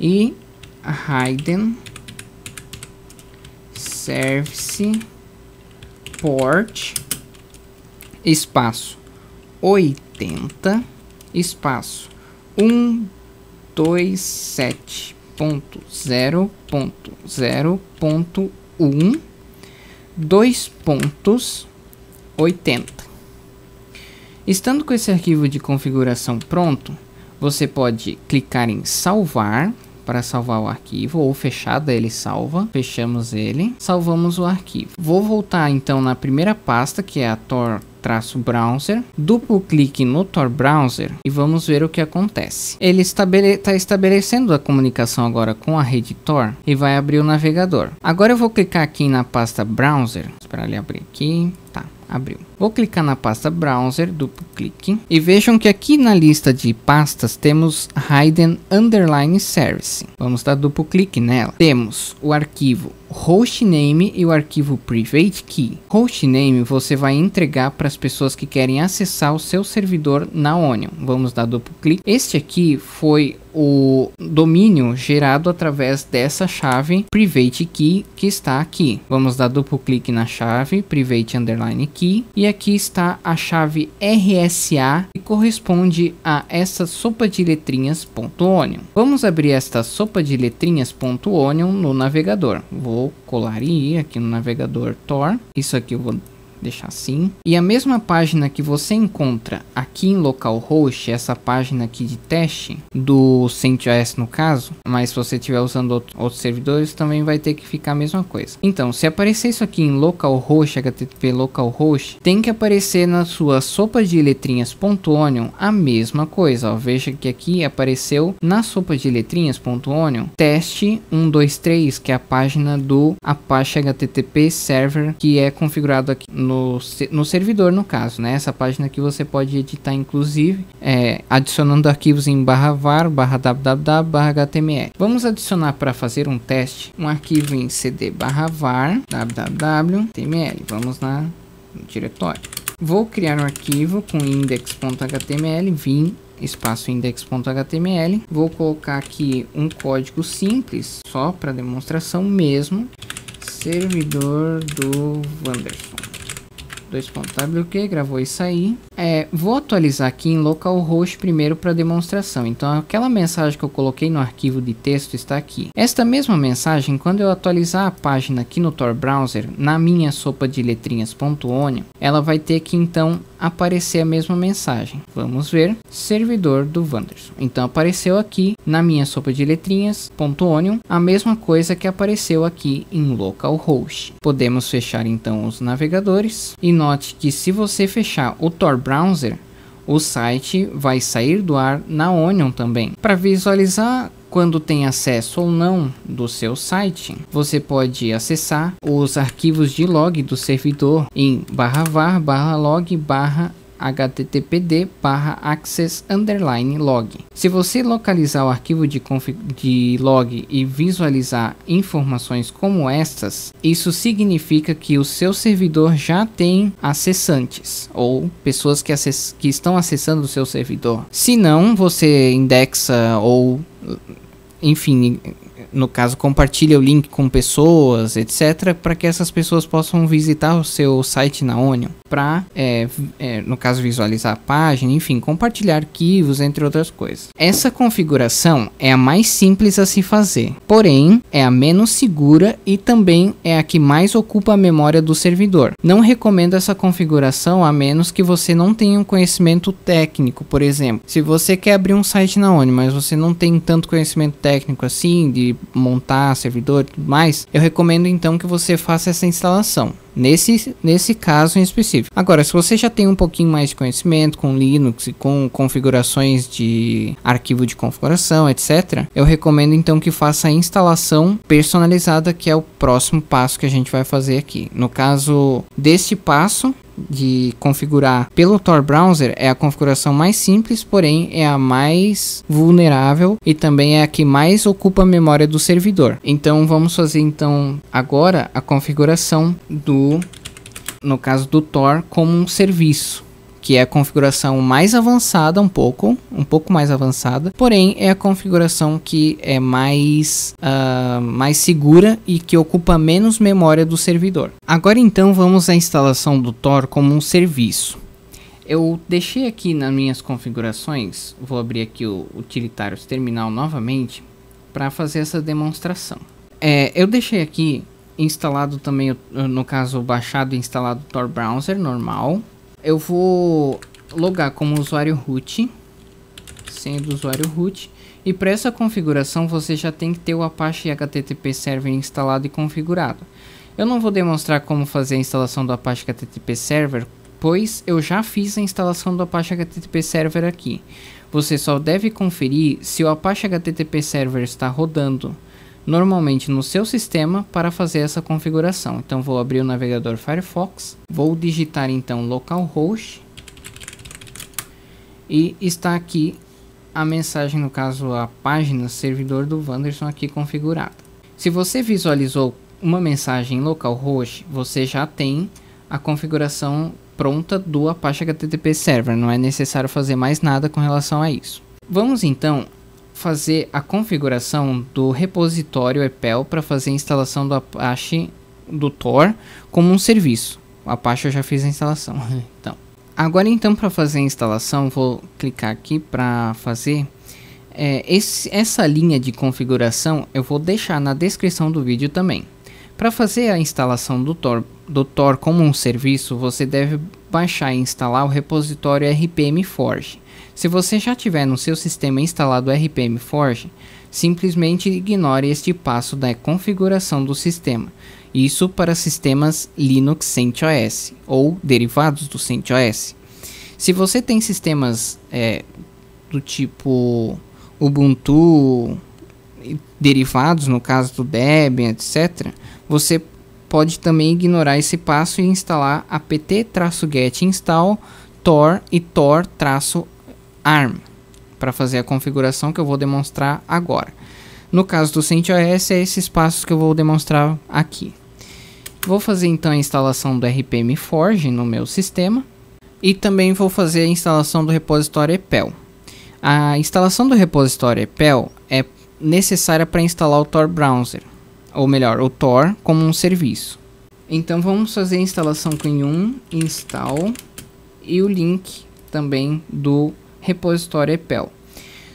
e Hidden Service Port espaço 80 espaço 127.0.0.1 2 pontos 80. Estando com esse arquivo de configuração pronto, você pode clicar em salvar para salvar o arquivo ou fechada ele salva. Fechamos ele, salvamos o arquivo. Vou voltar então na primeira pasta que é a tor traço browser, duplo clique no Tor Browser e vamos ver o que acontece. Ele está estabele tá estabelecendo a comunicação agora com a rede Tor e vai abrir o navegador. Agora eu vou clicar aqui na pasta Browser, esperar ele abrir aqui, tá, abriu. Vou clicar na pasta browser, duplo clique. E vejam que aqui na lista de pastas temos Hidden Underline Service. Vamos dar duplo clique nela. Temos o arquivo hostname e o arquivo private key. Hostname você vai entregar para as pessoas que querem acessar o seu servidor na Onion. Vamos dar duplo clique. Este aqui foi o domínio gerado através dessa chave private key que está aqui. Vamos dar duplo clique na chave private underline key e e aqui está a chave RSA que corresponde a essa sopa de letrinhas.onion. Vamos abrir esta sopa de letrinhas.onion no navegador. Vou colar e ir aqui no navegador Tor. Isso aqui eu vou deixar assim. E a mesma página que você encontra aqui em localhost, essa página aqui de teste do CentOS no caso, mas se você estiver usando outro, outros servidores também vai ter que ficar a mesma coisa. Então, se aparecer isso aqui em localhost, http localhost, tem que aparecer na sua sopa de letrinhas.onion a mesma coisa, ó. Veja que aqui apareceu na sopa de letrinhas.onion teste 123, que é a página do Apache HTTP server que é configurado aqui no no, no servidor, no caso. Né? Essa página que você pode editar, inclusive, é, adicionando arquivos em barra var, barra www, barra html. Vamos adicionar para fazer um teste um arquivo em cd barra var, www, html. Vamos lá no diretório. Vou criar um arquivo com index.html, vim espaço index.html. Vou colocar aqui um código simples, só para demonstração mesmo, servidor do Wanderson. 2.wq, tá, gravou isso aí. É, vou atualizar aqui em localhost primeiro para demonstração. Então aquela mensagem que eu coloquei no arquivo de texto está aqui. Esta mesma mensagem, quando eu atualizar a página aqui no Tor Browser, na minha sopa de letrinhas.onion, ela vai ter que então aparecer a mesma mensagem. Vamos ver, servidor do Wanderson. Então apareceu aqui na minha sopa de letrinhas.onion a mesma coisa que apareceu aqui em localhost. Podemos fechar então os navegadores e nós note que se você fechar o Tor Browser, o site vai sair do ar na Onion também. Para visualizar quando tem acesso ou não do seu site, você pode acessar os arquivos de log do servidor em barra var barra log barra httpd accesslog log. Se você localizar o arquivo de, de log e visualizar informações como estas, isso significa que o seu servidor já tem acessantes ou pessoas que, acess que estão acessando o seu servidor. Se não, você indexa ou enfim, no caso, compartilha o link com pessoas, etc., para que essas pessoas possam visitar o seu site na Onion, para, é, é, no caso, visualizar a página, enfim, compartilhar arquivos, entre outras coisas. Essa configuração é a mais simples a se fazer, porém, é a menos segura e também é a que mais ocupa a memória do servidor. Não recomendo essa configuração a menos que você não tenha um conhecimento técnico, por exemplo. Se você quer abrir um site na Onion, mas você não tem tanto conhecimento técnico assim, de montar servidor e tudo mais, eu recomendo então que você faça essa instalação. Nesse, nesse caso em específico. Agora, se você já tem um pouquinho mais de conhecimento com Linux e com configurações de arquivo de configuração, etc., eu recomendo então que faça a instalação personalizada, que é o próximo passo que a gente vai fazer aqui. No caso deste passo, de configurar pelo Tor Browser é a configuração mais simples, porém é a mais vulnerável e também é a que mais ocupa a memória do servidor. Então vamos fazer então agora a configuração do no caso do Tor como um serviço que é a configuração mais avançada um pouco, um pouco mais avançada, porém é a configuração que é mais, uh, mais segura e que ocupa menos memória do servidor. Agora então vamos à instalação do Tor como um serviço. Eu deixei aqui nas minhas configurações, vou abrir aqui o utilitários terminal novamente para fazer essa demonstração. É, eu deixei aqui instalado também, no caso baixado e instalado o Tor Browser normal, eu vou logar como usuário root, sendo usuário root, e para essa configuração você já tem que ter o Apache HTTP Server instalado e configurado. Eu não vou demonstrar como fazer a instalação do Apache HTTP Server, pois eu já fiz a instalação do Apache HTTP Server aqui. Você só deve conferir se o Apache HTTP Server está rodando normalmente no seu sistema para fazer essa configuração. Então vou abrir o navegador Firefox, vou digitar então localhost e está aqui a mensagem, no caso a página servidor do Wanderson aqui configurada. Se você visualizou uma mensagem localhost, você já tem a configuração pronta do Apache HTTP Server, não é necessário fazer mais nada com relação a isso. Vamos então fazer a configuração do repositório EPEL para fazer a instalação do Apache do Tor como um serviço. O Apache eu já fiz a instalação. Uhum. então, agora então para fazer a instalação, vou clicar aqui para fazer é, esse, essa linha de configuração. Eu vou deixar na descrição do vídeo também. Para fazer a instalação do Tor, do Tor como um serviço, você deve baixar e instalar o repositório RPM Forge. Se você já tiver no seu sistema instalado RPM Forge, simplesmente ignore este passo da configuração do sistema. Isso para sistemas Linux CentOS ou derivados do CentOS. Se você tem sistemas é, do tipo Ubuntu, derivados, no caso do Debian, etc., você pode também ignorar esse passo e instalar apt-get install tor e tor-rpm ARM para fazer a configuração que eu vou demonstrar agora. No caso do CentOS, é esses passos que eu vou demonstrar aqui. Vou fazer então a instalação do RPM Forge no meu sistema e também vou fazer a instalação do repositório EPEL. A instalação do repositório EPEL é necessária para instalar o Tor Browser, ou melhor, o Tor como um serviço. Então vamos fazer a instalação com um install e o link também do repositório EPEL.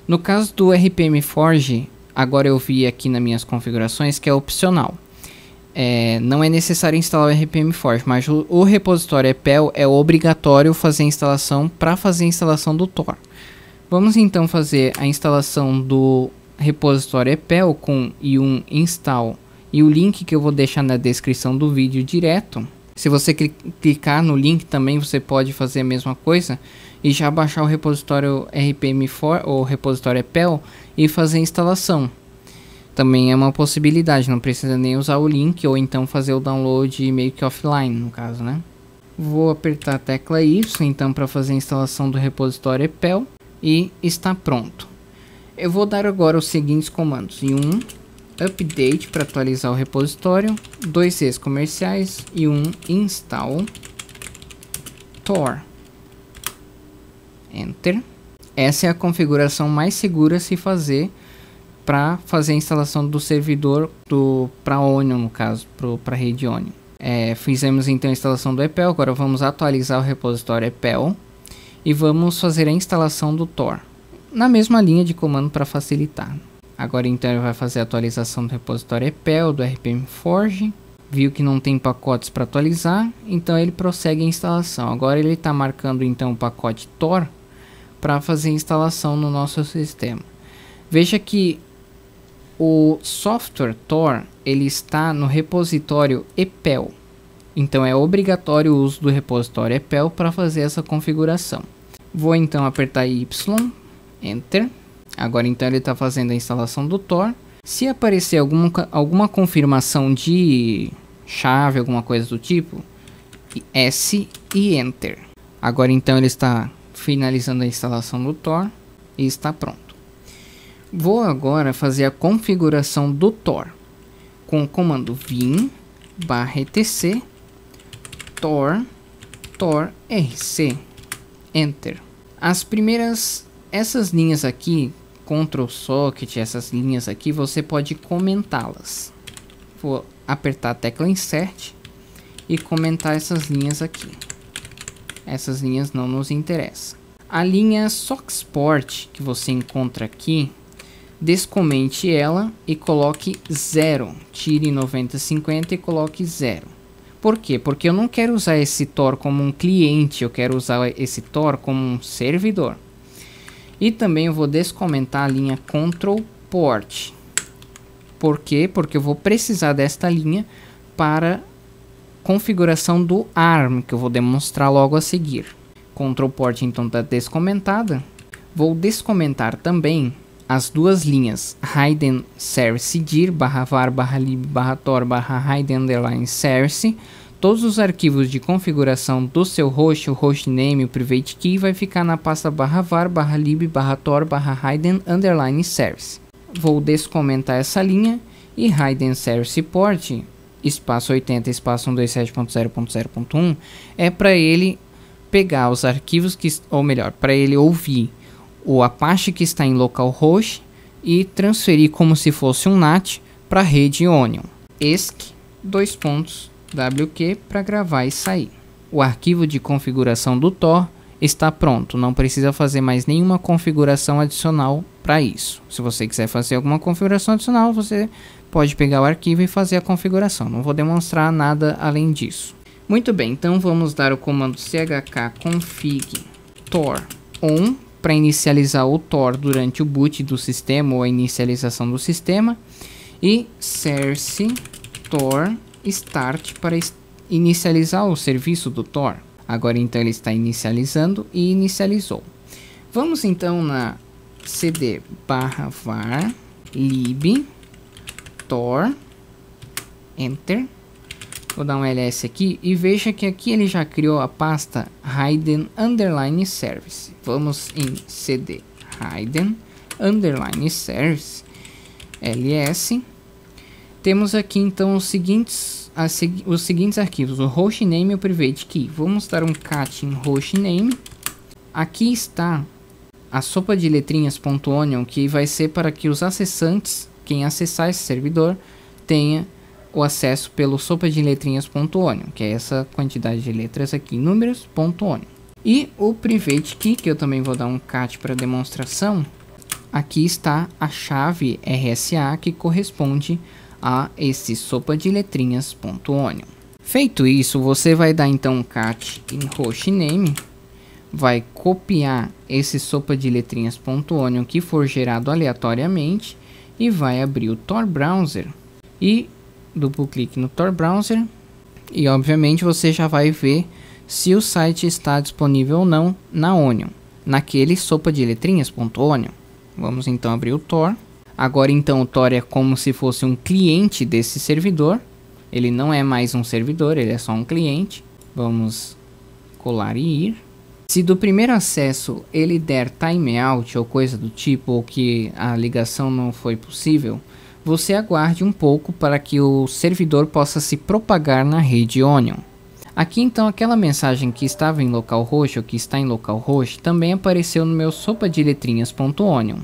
No caso do RPM Forge, agora eu vi aqui nas minhas configurações que é opcional. É, não é necessário instalar o RPM Forge, mas o, o repositório EPEL é obrigatório fazer a instalação para fazer a instalação do Tor. Vamos então fazer a instalação do repositório EPEL com i1 install e o link que eu vou deixar na descrição do vídeo direto. Se você clicar no link também você pode fazer a mesma coisa e já baixar o repositório RPM4 ou repositório EPEL e fazer a instalação. Também é uma possibilidade, não precisa nem usar o link ou então fazer o download meio que offline, no caso, né? Vou apertar a tecla Y então para fazer a instalação do repositório EPEL e está pronto. Eu vou dar agora os seguintes comandos: e um update para atualizar o repositório, dois ex comerciais e um install tor Enter. Essa é a configuração mais segura se fazer para fazer a instalação do servidor do para Onion no caso, para a rede Onion. É, fizemos então a instalação do EPEL, agora vamos atualizar o repositório EPEL e vamos fazer a instalação do Tor na mesma linha de comando para facilitar. Agora então ele vai fazer a atualização do repositório EPEL, do RPM Forge, viu que não tem pacotes para atualizar, então ele prossegue a instalação. Agora ele está marcando então o pacote Tor para fazer instalação no nosso sistema. Veja que o software Tor ele está no repositório EPEL. Então é obrigatório o uso do repositório EPEL para fazer essa configuração. Vou então apertar Y, Enter. Agora então ele está fazendo a instalação do Tor. Se aparecer alguma, alguma confirmação de chave, alguma coisa do tipo, S e Enter. Agora então ele está finalizando a instalação do Tor e está pronto. Vou agora fazer a configuração do Tor com o comando vim barra etc tor tor rc enter as primeiras essas linhas aqui ctrl socket essas linhas aqui você pode comentá-las vou apertar a tecla insert e comentar essas linhas aqui essas linhas não nos interessam. A linha Soxport que você encontra aqui, descomente ela e coloque 0. Tire 90,50 e coloque 0. Por quê? Porque eu não quero usar esse Tor como um cliente, eu quero usar esse Tor como um servidor. E também eu vou descomentar a linha Control Port. Por quê? Porque eu vou precisar desta linha para configuração do ARM, que eu vou demonstrar logo a seguir. Ctrl Port então está descomentada. Vou descomentar também as duas linhas Raiden Service dir barra var barra lib barra tor barra Raiden underline Service todos os arquivos de configuração do seu host, o hostname, o private key vai ficar na pasta barra var barra lib barra tor barra Raiden underline Service vou descomentar essa linha e Raiden Service Port espaço 80 espaço 127.0.0.1 é para ele pegar os arquivos que ou melhor, para ele ouvir o Apache que está em localhost e transferir como se fosse um NAT para a rede Onion. ESC dois pontos WQ para gravar e sair. O arquivo de configuração do Tor está pronto, não precisa fazer mais nenhuma configuração adicional para isso. Se você quiser fazer alguma configuração adicional, você pode pegar o arquivo e fazer a configuração. Não vou demonstrar nada além disso. Muito bem, então vamos dar o comando chkconfig tor on para inicializar o tor durante o boot do sistema ou a inicialização do sistema e cerce tor start para inicializar o serviço do tor. Agora então ele está inicializando e inicializou. Vamos então na cd barra var lib tor enter Vou dar um ls aqui e veja que aqui ele já criou a pasta hidden Underline Service. Vamos em cd hidden Underline Service ls. Temos aqui então os seguintes os seguintes arquivos, o hostname e o private key. Vamos dar um cat em hostname. Aqui está a sopa de letrinhas.onion que vai ser para que os acessantes, quem acessar esse servidor, tenha o acesso pelo sopa de letrinhas.onion, que é essa quantidade de letras aqui, números.onion. E o private key, que eu também vou dar um cat para demonstração, aqui está a chave RSA que corresponde a esse sopa de letrinhas.onion. Feito isso, você vai dar então cat em host name, vai copiar esse sopa de letrinhas.onion que for gerado aleatoriamente e vai abrir o Tor Browser e duplo clique no Tor Browser e obviamente você já vai ver se o site está disponível ou não na Onion, naquele sopa de letrinhas.onion. Vamos então abrir o Tor. Agora então o Tor é como se fosse um cliente desse servidor. Ele não é mais um servidor, ele é só um cliente. Vamos colar e ir. Se do primeiro acesso ele der timeout ou coisa do tipo, ou que a ligação não foi possível, você aguarde um pouco para que o servidor possa se propagar na rede Onion. Aqui então aquela mensagem que estava em local roxo, que está em local roxo, também apareceu no meu sopa de letrinhas.onion.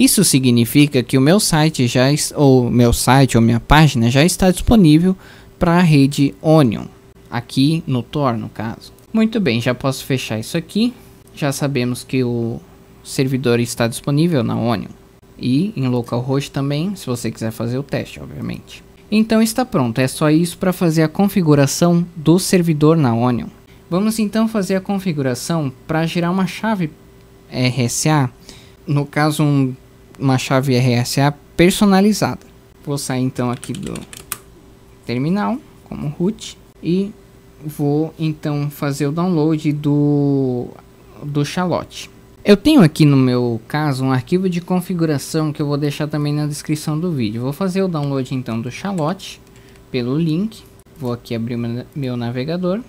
Isso significa que o meu site já ou meu site ou minha página já está disponível para a rede Onion, aqui no Tor no caso. Muito bem, já posso fechar isso aqui. Já sabemos que o servidor está disponível na Onion e em localhost também, se você quiser fazer o teste, obviamente. Então está pronto, é só isso para fazer a configuração do servidor na Onion. Vamos então fazer a configuração para gerar uma chave RSA, no caso um uma chave RSA personalizada. Vou sair então aqui do terminal, como root, e vou então fazer o download do, do Xalote. Eu tenho aqui no meu caso um arquivo de configuração que eu vou deixar também na descrição do vídeo. Vou fazer o download então do Xalote pelo link. Vou aqui abrir meu navegador.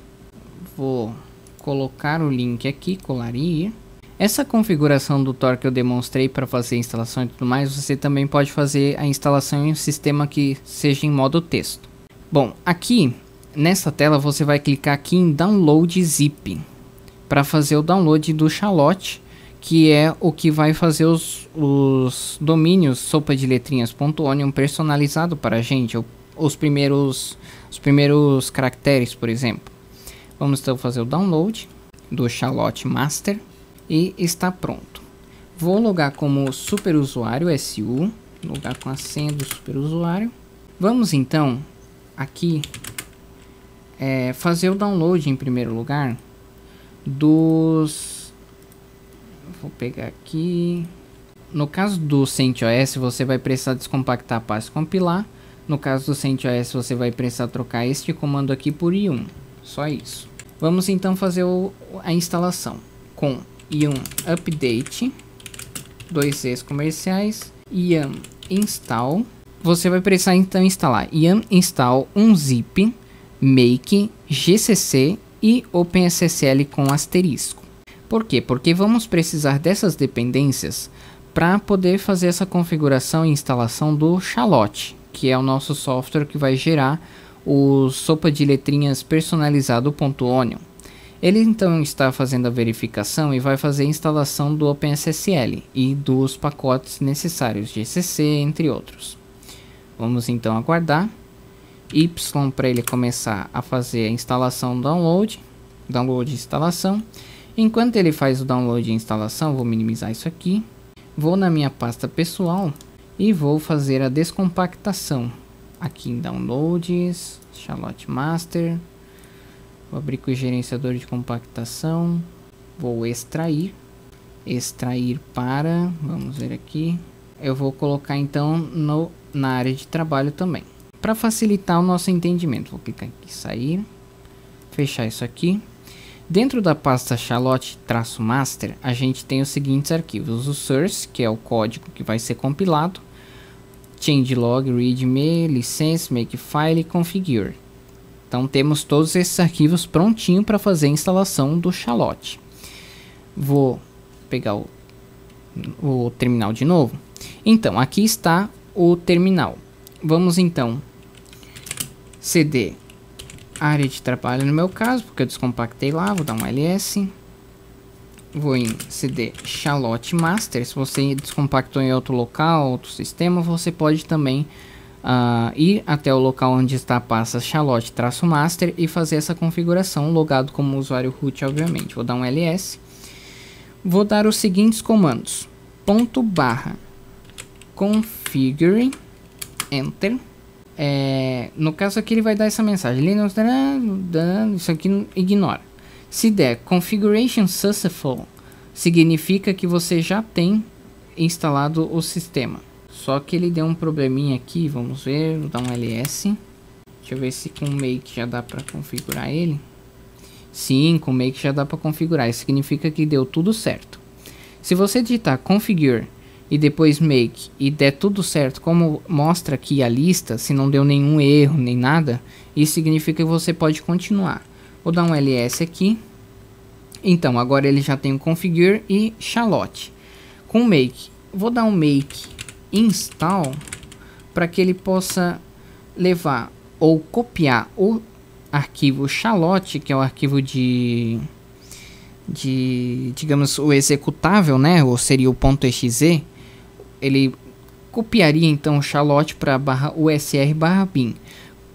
Vou colocar o link aqui, colar e ir. Essa configuração do Tor que eu demonstrei para fazer a instalação e tudo mais, você também pode fazer a instalação em um sistema que seja em modo texto. Bom, aqui nessa tela você vai clicar aqui em Download Zip para fazer o download do Xalote, que é o que vai fazer os, os domínios sopa de letrinhas.onion personalizado para a gente, os primeiros, os primeiros caracteres, por exemplo. Vamos então fazer o download do Xalote Master e está pronto. Vou logar como superusuário SU, logar com a senha do superusuário. Vamos então aqui é, fazer o download em primeiro lugar dos... Vou pegar aqui... No caso do CentOS, você vai precisar descompactar a pasta compilar. No caso do CentOS, você vai precisar trocar este comando aqui por i1. Só isso. Vamos então fazer o, a instalação com e um update, dois Z's comerciais, um install. Você vai precisar então instalar yam install um zip, make, gcc e OpenSSL com asterisco. Por quê? Porque vamos precisar dessas dependências para poder fazer essa configuração e instalação do Shalote, que é o nosso software que vai gerar o sopa de letrinhas personalizado.onion. Ele então está fazendo a verificação e vai fazer a instalação do OpenSSL e dos pacotes necessários de ECC, entre outros. Vamos então aguardar. Y para ele começar a fazer a instalação download, download e instalação. Enquanto ele faz o download e instalação, vou minimizar isso aqui. Vou na minha pasta pessoal e vou fazer a descompactação. Aqui em downloads, Charlotte Master, Vou abrir com o gerenciador de compactação. Vou extrair. Extrair para... Vamos ver aqui. Eu vou colocar então no, na área de trabalho também. Para facilitar o nosso entendimento. Vou clicar aqui sair. Fechar isso aqui. Dentro da pasta Charlotte-Master, a gente tem os seguintes arquivos. O source, que é o código que vai ser compilado. Changelog, readme, license, makefile e configure. Então temos todos esses arquivos prontinho para fazer a instalação do Xalote. Vou pegar o, o terminal de novo. Então, aqui está o terminal. Vamos então cd área de trabalho no meu caso, porque eu descompactei lá, vou dar um ls. Vou em cd Charlotte Master. Se você descompactou em outro local, outro sistema, você pode também uh, ir até o local onde está a pasta charlotte-master e fazer essa configuração logado como usuário root, obviamente. Vou dar um ls. Vou dar os seguintes comandos. Ponto barra configure, enter. É, no caso aqui ele vai dar essa mensagem, Linux, isso aqui ignora. Se der configuration successful, significa que você já tem instalado o sistema. Só que ele deu um probleminha aqui, vamos ver, vou dar um LS. Deixa eu ver se com make já dá para configurar ele. Sim, com make já dá para configurar, isso significa que deu tudo certo. Se você digitar configure e depois make e der tudo certo, como mostra aqui a lista, se não deu nenhum erro nem nada, isso significa que você pode continuar. Vou dar um ls aqui. Então, agora ele já tem o configure e shalote. Com make, vou dar um make install para que ele possa levar ou copiar o arquivo xalote, que é o arquivo de de digamos o executável, né, ou seria o .exe, ele copiaria então o xalote para barra usr barra bin.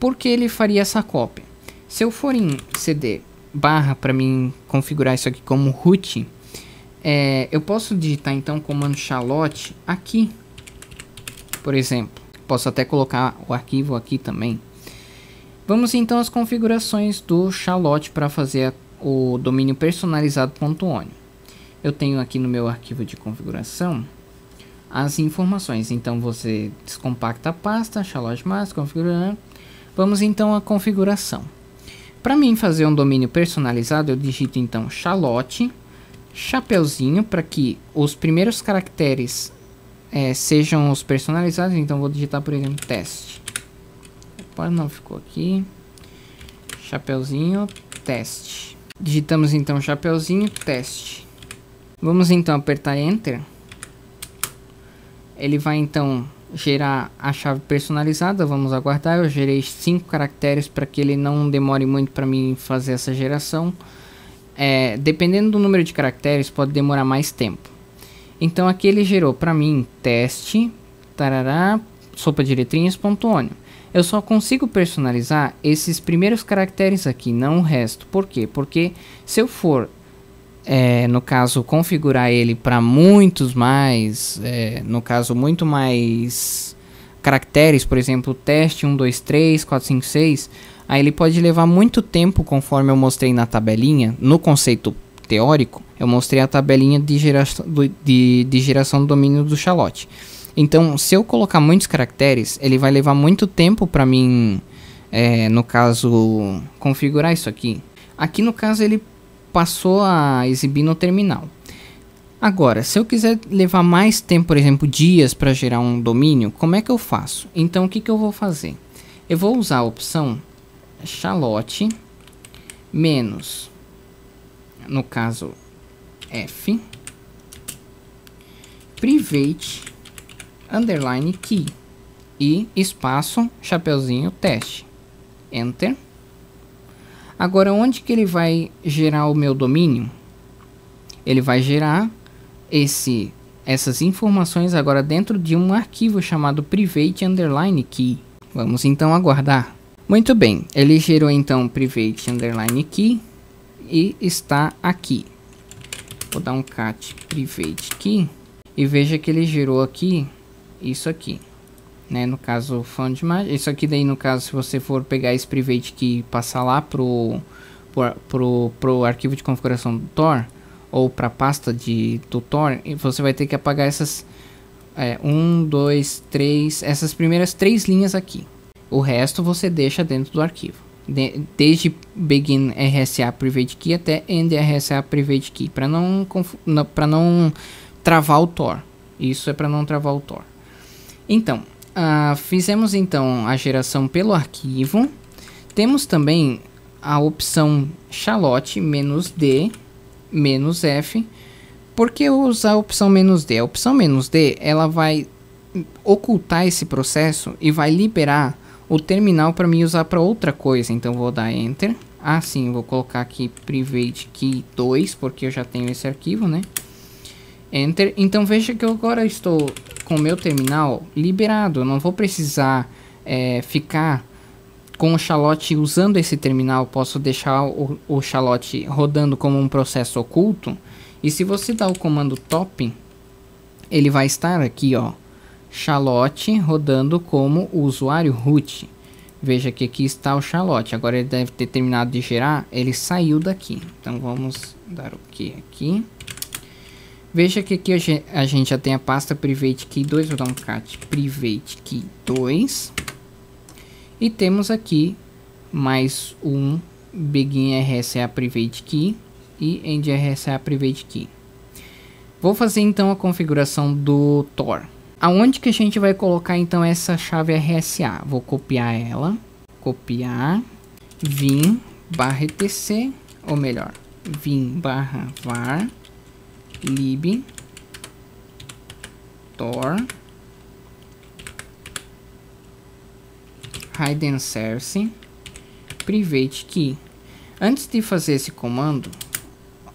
porque ele faria essa cópia? Se eu for em cd barra para mim configurar isso aqui como root, é, eu posso digitar então o comando xalote aqui por exemplo. Posso até colocar o arquivo aqui também. Vamos então às configurações do Charlotte para fazer o domínio personalizado.one. Eu tenho aqui no meu arquivo de configuração as informações. Então você descompacta a pasta, Charlotte Master, configurando. Vamos então à configuração. Para mim fazer um domínio personalizado, eu digito então Charlotte, chapeuzinho, para que os primeiros caracteres é, sejam os personalizados. Então vou digitar, por exemplo, teste. Opa, não ficou aqui. Chapeuzinho, teste. Digitamos então chapeuzinho, teste. Vamos então apertar Enter. Ele vai então gerar a chave personalizada. Vamos aguardar. Eu gerei 5 caracteres para que ele não demore muito para mim fazer essa geração. É, dependendo do número de caracteres, pode demorar mais tempo. Então aqui ele gerou para mim teste, tarará, sopa de letrinhas, ponto ônio. Eu só consigo personalizar esses primeiros caracteres aqui, não o resto. Por quê? Porque se eu for, é, no caso, configurar ele para muitos mais, é, no caso, muito mais caracteres, por exemplo, teste 1, 2, 3, 4, 5, 6, aí ele pode levar muito tempo, conforme eu mostrei na tabelinha, no conceito teórico, eu mostrei a tabelinha de geração do, de, de geração do domínio do Xalote. Então, se eu colocar muitos caracteres, ele vai levar muito tempo para mim, é, no caso, configurar isso aqui. Aqui, no caso, ele passou a exibir no terminal. Agora, se eu quiser levar mais tempo, por exemplo, dias para gerar um domínio, como é que eu faço? Então, o que, que eu vou fazer? Eu vou usar a opção Xalote menos no caso f private underline key e espaço chapeuzinho teste enter agora onde que ele vai gerar o meu domínio ele vai gerar esse essas informações agora dentro de um arquivo chamado private underline key vamos então aguardar muito bem ele gerou então private underline key e está aqui. Vou dar um cat private key e veja que ele gerou aqui isso aqui. Né, no caso, fã de imagem. Isso aqui daí, no caso, se você for pegar esse private key e passar lá pro, pro, pro, pro arquivo de configuração do Tor, ou para a pasta de Tor você vai ter que apagar essas 1, 2, 3, essas primeiras três linhas aqui. O resto você deixa dentro do arquivo de, desde begin RSA private key até end RSA private key, para não para não travar o Tor. Isso é para não travar o Tor. Então, uh, fizemos então a geração pelo arquivo. Temos também a opção shallot -d -f. Por que usar a opção -d? A opção -d, ela vai ocultar esse processo e vai liberar o terminal para mim usar para outra coisa. Então vou dar Enter. Ah, sim, vou colocar aqui private key 2, porque eu já tenho esse arquivo, né? Enter. Então veja que eu agora estou com o meu terminal liberado. Eu não vou precisar é, ficar com o Xalote usando esse terminal. Posso deixar o, o Xalote rodando como um processo oculto. E se você dá o comando top, ele vai estar aqui, ó Shalote rodando como usuário root. Veja que aqui está o Shalote. Agora ele deve ter terminado de gerar. Ele saiu daqui. Então vamos dar o que aqui. Veja que aqui a gente já tem a pasta private key 2. Vou dar um cat private key 2. E temos aqui mais um begin RSA private key e end RSA private key. Vou fazer então a configuração do Tor. Aonde que a gente vai colocar então essa chave RSA? Vou copiar ela, copiar, vim barra etc, ou melhor, vim barra var lib tor hidden source private key. Antes de fazer esse comando,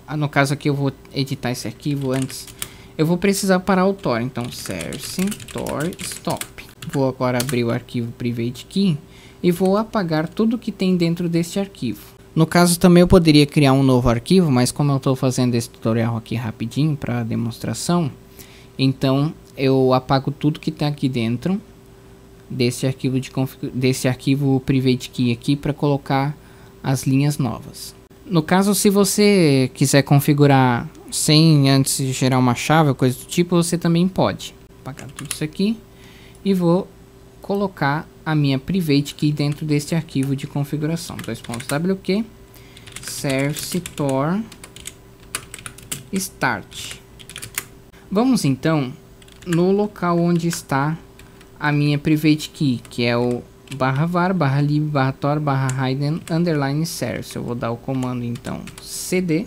ah, no caso aqui eu vou editar esse arquivo antes eu vou precisar parar o Tor, então Cersei Tor Stop. Vou agora abrir o arquivo Private Key e vou apagar tudo que tem dentro deste arquivo. No caso também eu poderia criar um novo arquivo, mas como eu estou fazendo esse tutorial aqui rapidinho para demonstração, então eu apago tudo que está aqui dentro desse arquivo de desse arquivo private key aqui para colocar as linhas novas. No caso, se você quiser configurar sem antes gerar uma chave ou coisa do tipo, você também pode. Vou apagar tudo isso aqui e vou colocar a minha private key dentro deste arquivo de configuração. 2.wq service tor start. Vamos então no local onde está a minha private key, que é o barra var, barra lib, barra tor, barra hidden, underline service. Eu vou dar o comando então cd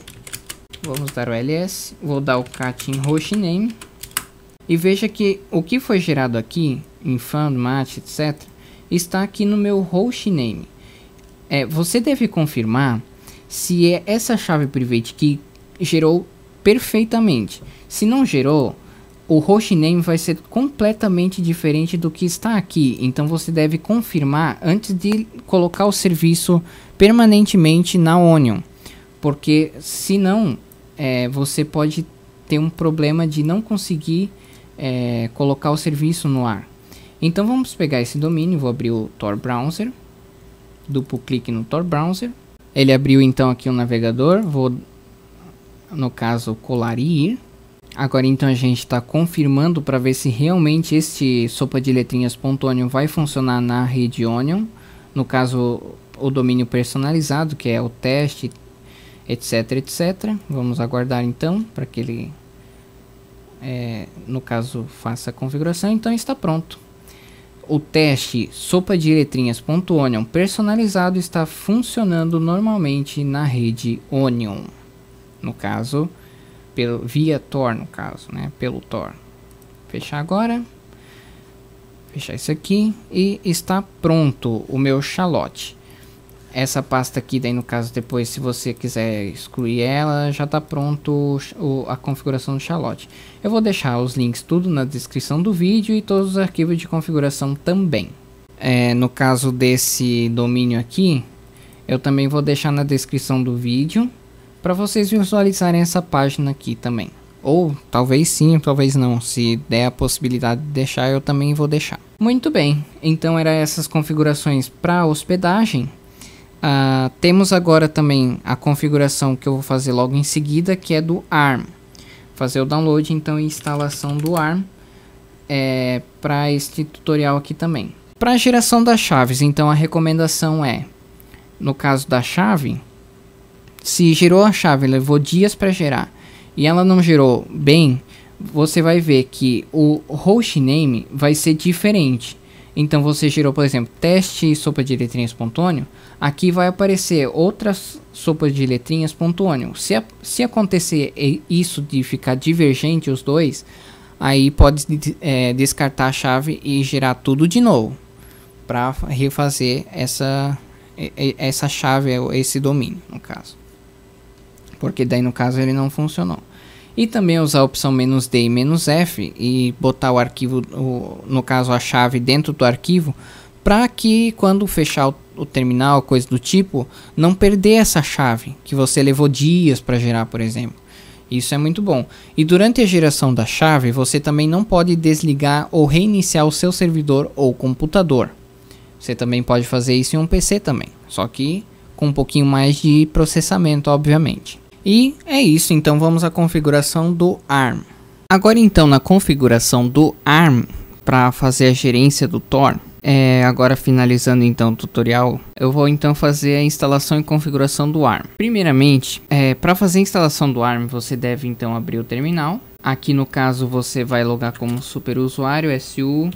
Vamos dar o ls, vou dar o cat em host name. E veja que o que foi gerado aqui, em fan match, etc, está aqui no meu host name. É, você deve confirmar se é essa chave private que gerou perfeitamente. Se não gerou, o hostname vai ser completamente diferente do que está aqui. Então você deve confirmar antes de colocar o serviço permanentemente na Onion. Porque senão é, você pode ter um problema de não conseguir é, colocar o serviço no ar. Então vamos pegar esse domínio, vou abrir o Tor Browser, duplo clique no Tor Browser. Ele abriu então aqui o um navegador, vou no caso colar e ir. Agora então a gente está confirmando para ver se realmente este sopa de letrinhas.onion vai funcionar na rede Onion. No caso o domínio personalizado, que é o teste etc, etc. Vamos aguardar então para que ele, é, no caso, faça a configuração. Então está pronto. O teste sopa de letrinhas.onion personalizado está funcionando normalmente na rede Onion. No caso, pelo, via Tor, no caso, né? Pelo Tor. Fechar agora. Fechar isso aqui. E está pronto o meu xalote essa pasta aqui, daí no caso depois, se você quiser excluir ela, já está pronto o, a configuração do Shalote. Eu vou deixar os links tudo na descrição do vídeo e todos os arquivos de configuração também. É, no caso desse domínio aqui, eu também vou deixar na descrição do vídeo para vocês visualizarem essa página aqui também. Ou talvez sim, talvez não. Se der a possibilidade de deixar, eu também vou deixar. Muito bem, então eram essas configurações para hospedagem. Uh, temos agora também a configuração que eu vou fazer logo em seguida, que é do ARM. Fazer o download então e instalação do ARM é, para este tutorial aqui também. Para a geração das chaves, então a recomendação é, no caso da chave, se gerou a chave, levou dias para gerar e ela não gerou bem, você vai ver que o hostname vai ser diferente. Então você gerou, por exemplo, teste sopa de letrinhas Aqui vai aparecer outras sopas de letrinhas Se, a, se acontecer isso de ficar divergente os dois, aí pode é, descartar a chave e gerar tudo de novo para refazer essa, essa chave, esse domínio, no caso. Porque daí no caso ele não funcionou e também usar a opção "-d" e "-f", e botar o arquivo, o, no caso a chave dentro do arquivo, para que quando fechar o, o, terminal, coisa do tipo, não perder essa chave que você levou dias para gerar, por exemplo. Isso é muito bom. E durante a geração da chave, você também não pode desligar ou reiniciar o seu servidor ou computador. Você também pode fazer isso em um PC também, só que com um pouquinho mais de processamento, obviamente. E é isso, então vamos à configuração do ARM. Agora então na configuração do ARM, para fazer a gerência do Tor, é, agora finalizando então o tutorial, eu vou então fazer a instalação e configuração do ARM. Primeiramente, é, para fazer a instalação do ARM, você deve então abrir o terminal. Aqui no caso você vai logar como superusuário, SU,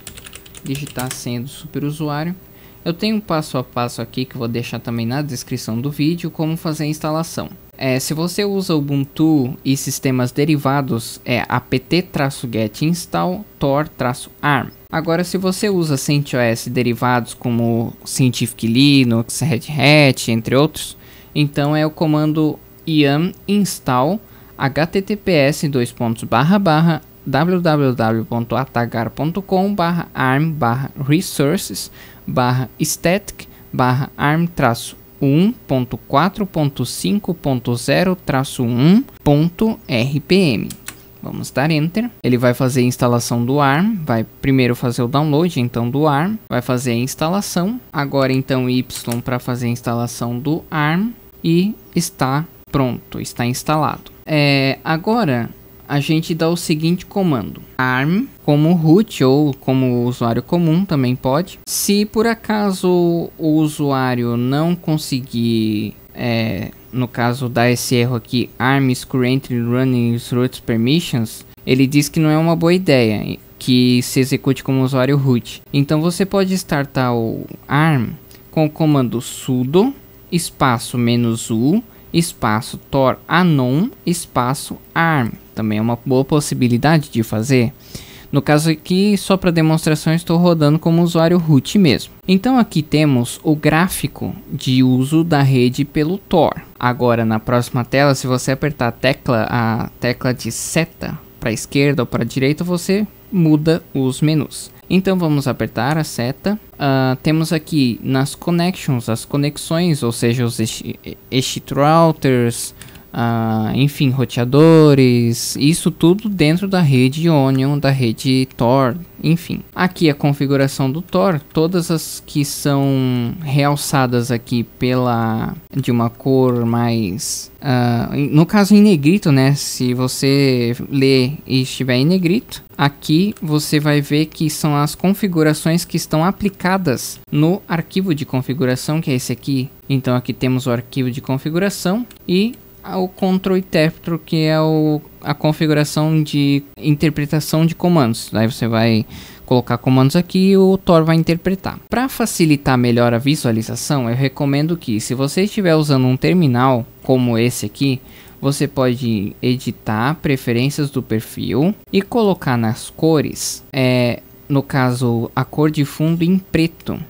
digitar sendo superusuário. Eu tenho um passo a passo aqui que vou deixar também na descrição do vídeo como fazer a instalação. É, se você usa Ubuntu e sistemas derivados, é apt-get install tor-arm. Agora, se você usa CentOS derivados como Scientific Linux, Red Hat, entre outros, então é o comando yum install https www.atagar.com arm resources static arm 1.4.5.0-1.rpm. Vamos dar Enter. Ele vai fazer a instalação do ARM. Vai primeiro fazer o download, então do ARM. Vai fazer a instalação. Agora então Y para fazer a instalação do ARM. E está pronto, está instalado. É, agora a gente dá o seguinte comando: arm, como root ou como usuário comum também pode. Se por acaso o usuário não conseguir, é, no caso dar esse erro aqui, arm is currently running its root permissions, ele diz que não é uma boa ideia que se execute como usuário root. Então você pode startar o arm com o comando sudo espaço menos u espaço tor anon espaço arm. Também é uma boa possibilidade de fazer. No caso aqui, só para demonstração, estou rodando como usuário root mesmo. Então aqui temos o gráfico de uso da rede pelo Tor. Agora na próxima tela, se você apertar a tecla, a tecla de seta para esquerda ou para direita, você muda os menus. Então vamos apertar a seta. Uh, temos aqui nas connections as conexões, ou seja, os routing routers, ah, enfim, roteadores, isso tudo dentro da rede Onion, da rede Tor, enfim. Aqui a configuração do Tor, todas as que são realçadas aqui pela de uma cor mais, ah, no caso em negrito, né? Se você ler e estiver em negrito, aqui você vai ver que são as configurações que estão aplicadas no arquivo de configuração, que é esse aqui. Então aqui temos o arquivo de configuração e ao control interpreter, que é o, a configuração de interpretação de comandos. Daí você vai colocar comandos aqui e o Tor vai interpretar. Para facilitar melhor a visualização, eu recomendo que se você estiver usando um terminal como esse aqui, você pode editar preferências do perfil e colocar nas cores, é, no caso a cor de fundo em preto.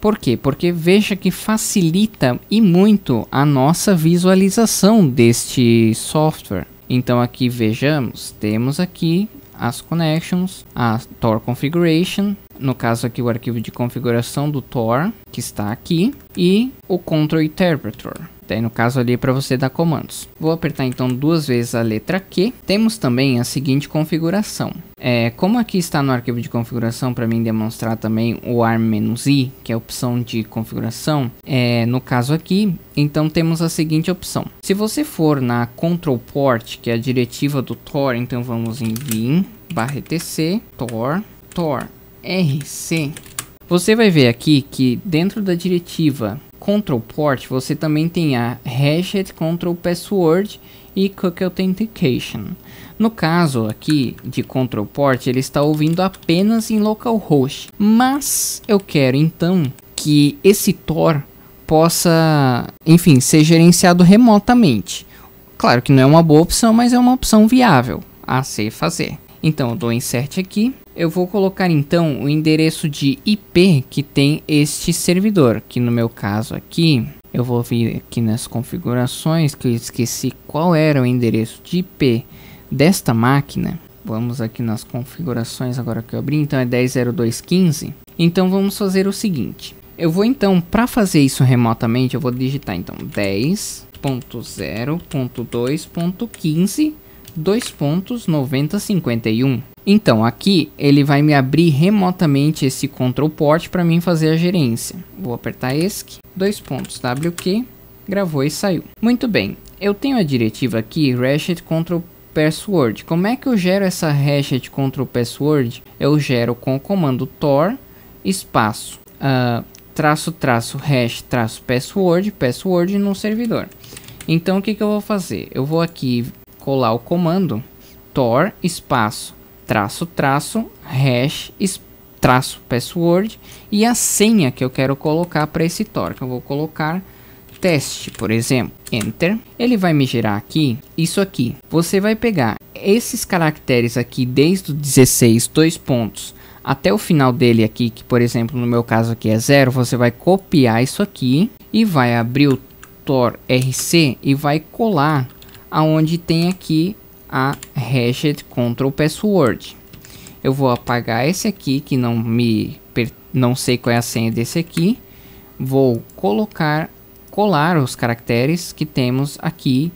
Por quê? Porque veja que facilita e muito a nossa visualização deste software. Então aqui vejamos, temos aqui as connections, a Tor configuration, no caso aqui o arquivo de configuração do Tor, que está aqui, e o control interpreter. Daí no caso ali para você dar comandos. Vou apertar então duas vezes a letra Q. Temos também a seguinte configuração. É, como aqui está no arquivo de configuração para mim demonstrar também o ARM-I, que é a opção de configuração, é, no caso aqui, então temos a seguinte opção. Se você for na Control Port, que é a diretiva do Tor, então vamos em vim, barra etc, Tor, Tor, RC. Você vai ver aqui que dentro da diretiva Control Port, você também tem a Hashed Control Password e Cookie Authentication. No caso aqui de Control Port, ele está ouvindo apenas em localhost. Mas eu quero então que esse Tor possa, enfim, ser gerenciado remotamente. Claro que não é uma boa opção, mas é uma opção viável a se fazer. Então eu dou insert aqui eu vou colocar então o endereço de IP que tem este servidor, que no meu caso aqui, eu vou vir aqui nas configurações que eu esqueci qual era o endereço de IP desta máquina. Vamos aqui nas configurações agora que eu abri, então é 10.02.15. Então vamos fazer o seguinte, eu vou então, para fazer isso remotamente, eu vou digitar então 10.0.2.15 2.9051. Então, aqui ele vai me abrir remotamente esse control port para mim fazer a gerência. Vou apertar ESC, dois pontos, WQ, gravou e saiu. Muito bem, eu tenho a diretiva aqui, Ratchet Control Password. Como é que eu gero essa Ratchet Control Password? Eu gero com o comando tor, espaço, uh, traço, traço, hash, traço, password, password no servidor. Então, o que, que eu vou fazer? Eu vou aqui colar o comando tor, espaço, traço, traço, hash, traço, password e a senha que eu quero colocar para esse Tor, que eu vou colocar teste, por exemplo, enter, ele vai me gerar aqui, isso aqui. Você vai pegar esses caracteres aqui, desde o 16, dois pontos, até o final dele aqui, que por exemplo no meu caso aqui é zero, você vai copiar isso aqui e vai abrir o Tor RC e vai colar aonde tem aqui a hash control password. Eu vou apagar esse aqui que não me não sei qual é a senha desse aqui. Vou colocar colar os caracteres que temos aqui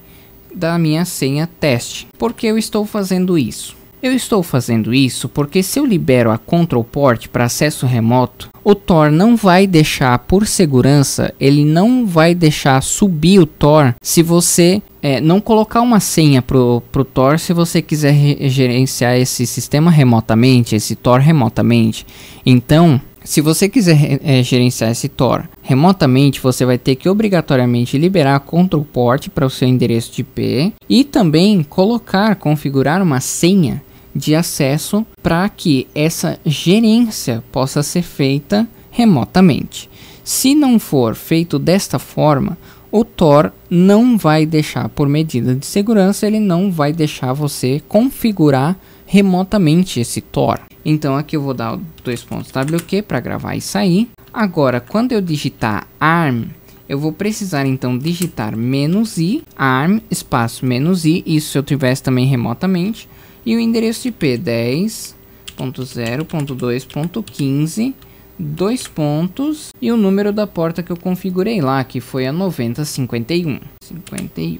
da minha senha teste. Por que eu estou fazendo isso? Eu estou fazendo isso porque se eu libero a control port para acesso remoto, o Tor não vai deixar por segurança, ele não vai deixar subir o Tor se você é, não colocar uma senha pro, pro Tor se você quiser gerenciar esse sistema remotamente, esse Tor remotamente. Então, se você quiser é, gerenciar esse Tor remotamente, você vai ter que obrigatoriamente liberar a control port para o seu endereço de IP e também colocar, configurar uma senha de acesso para que essa gerência possa ser feita remotamente. Se não for feito desta forma, o Tor não vai deixar, por medida de segurança, ele não vai deixar você configurar remotamente esse Tor. Então aqui eu vou dar dois pontos WQ para gravar e sair. Agora, quando eu digitar ARM, eu vou precisar então digitar menos "-i", ARM, espaço menos "-i", isso se eu tivesse também remotamente, e o endereço IP 10.0.2.15 dois pontos e o número da porta que eu configurei lá, que foi a 9051. 51.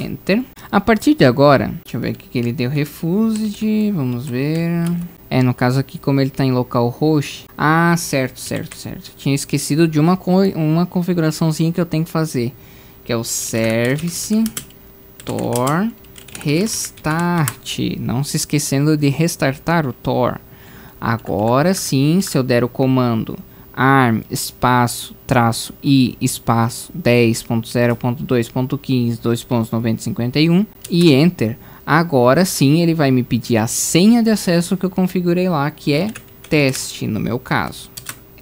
Enter. A partir de agora, deixa eu ver aqui que ele deu refused, vamos ver... É, no caso aqui, como ele está em local host. Ah, certo, certo, certo. Tinha esquecido de uma, co uma configuraçãozinha que eu tenho que fazer. Que é o service tor restart. Não se esquecendo de restartar o tor. Agora sim, se eu der o comando arm espaço traço i espaço 10.0.2.15 2.9051 e enter, agora sim ele vai me pedir a senha de acesso que eu configurei lá, que é teste no meu caso.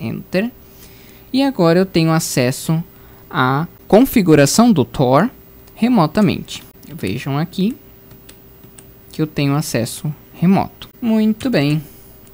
Enter. E agora eu tenho acesso à configuração do Tor remotamente. Vejam aqui que eu tenho acesso remoto. Muito bem.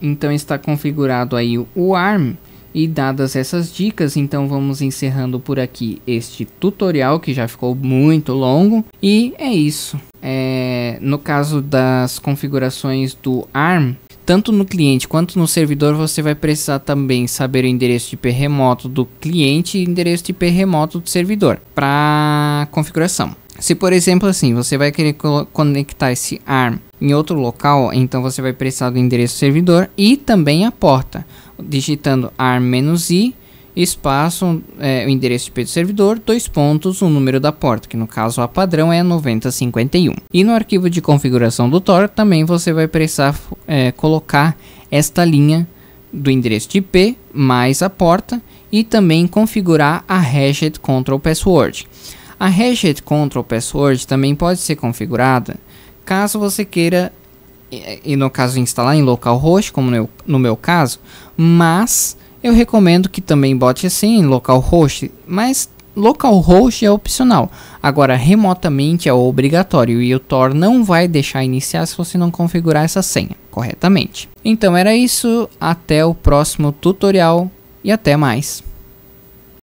Então está configurado aí o ARM e dadas essas dicas, então vamos encerrando por aqui este tutorial que já ficou muito longo. E é isso. É, no caso das configurações do ARM, tanto no cliente quanto no servidor, você vai precisar também saber o endereço de IP remoto do cliente e endereço de IP remoto do servidor para configuração. Se por exemplo assim, você vai querer conectar esse ARM em outro local, então você vai precisar do endereço do servidor e também a porta, digitando ar-i espaço, é, o endereço IP do servidor, dois pontos, o número da porta, que no caso a padrão é 9051. E no arquivo de configuração do Tor também você vai precisar é, colocar esta linha do endereço de IP mais a porta e também configurar a hashed control password. A hashed control password também pode ser configurada Caso você queira, e no caso instalar em local host, como no, meu caso, mas eu recomendo que também bote assim em local host, mas local host é opcional. Agora remotamente é obrigatório e o Tor não vai deixar iniciar se você não configurar essa senha corretamente. Então era isso, até o próximo tutorial e até mais.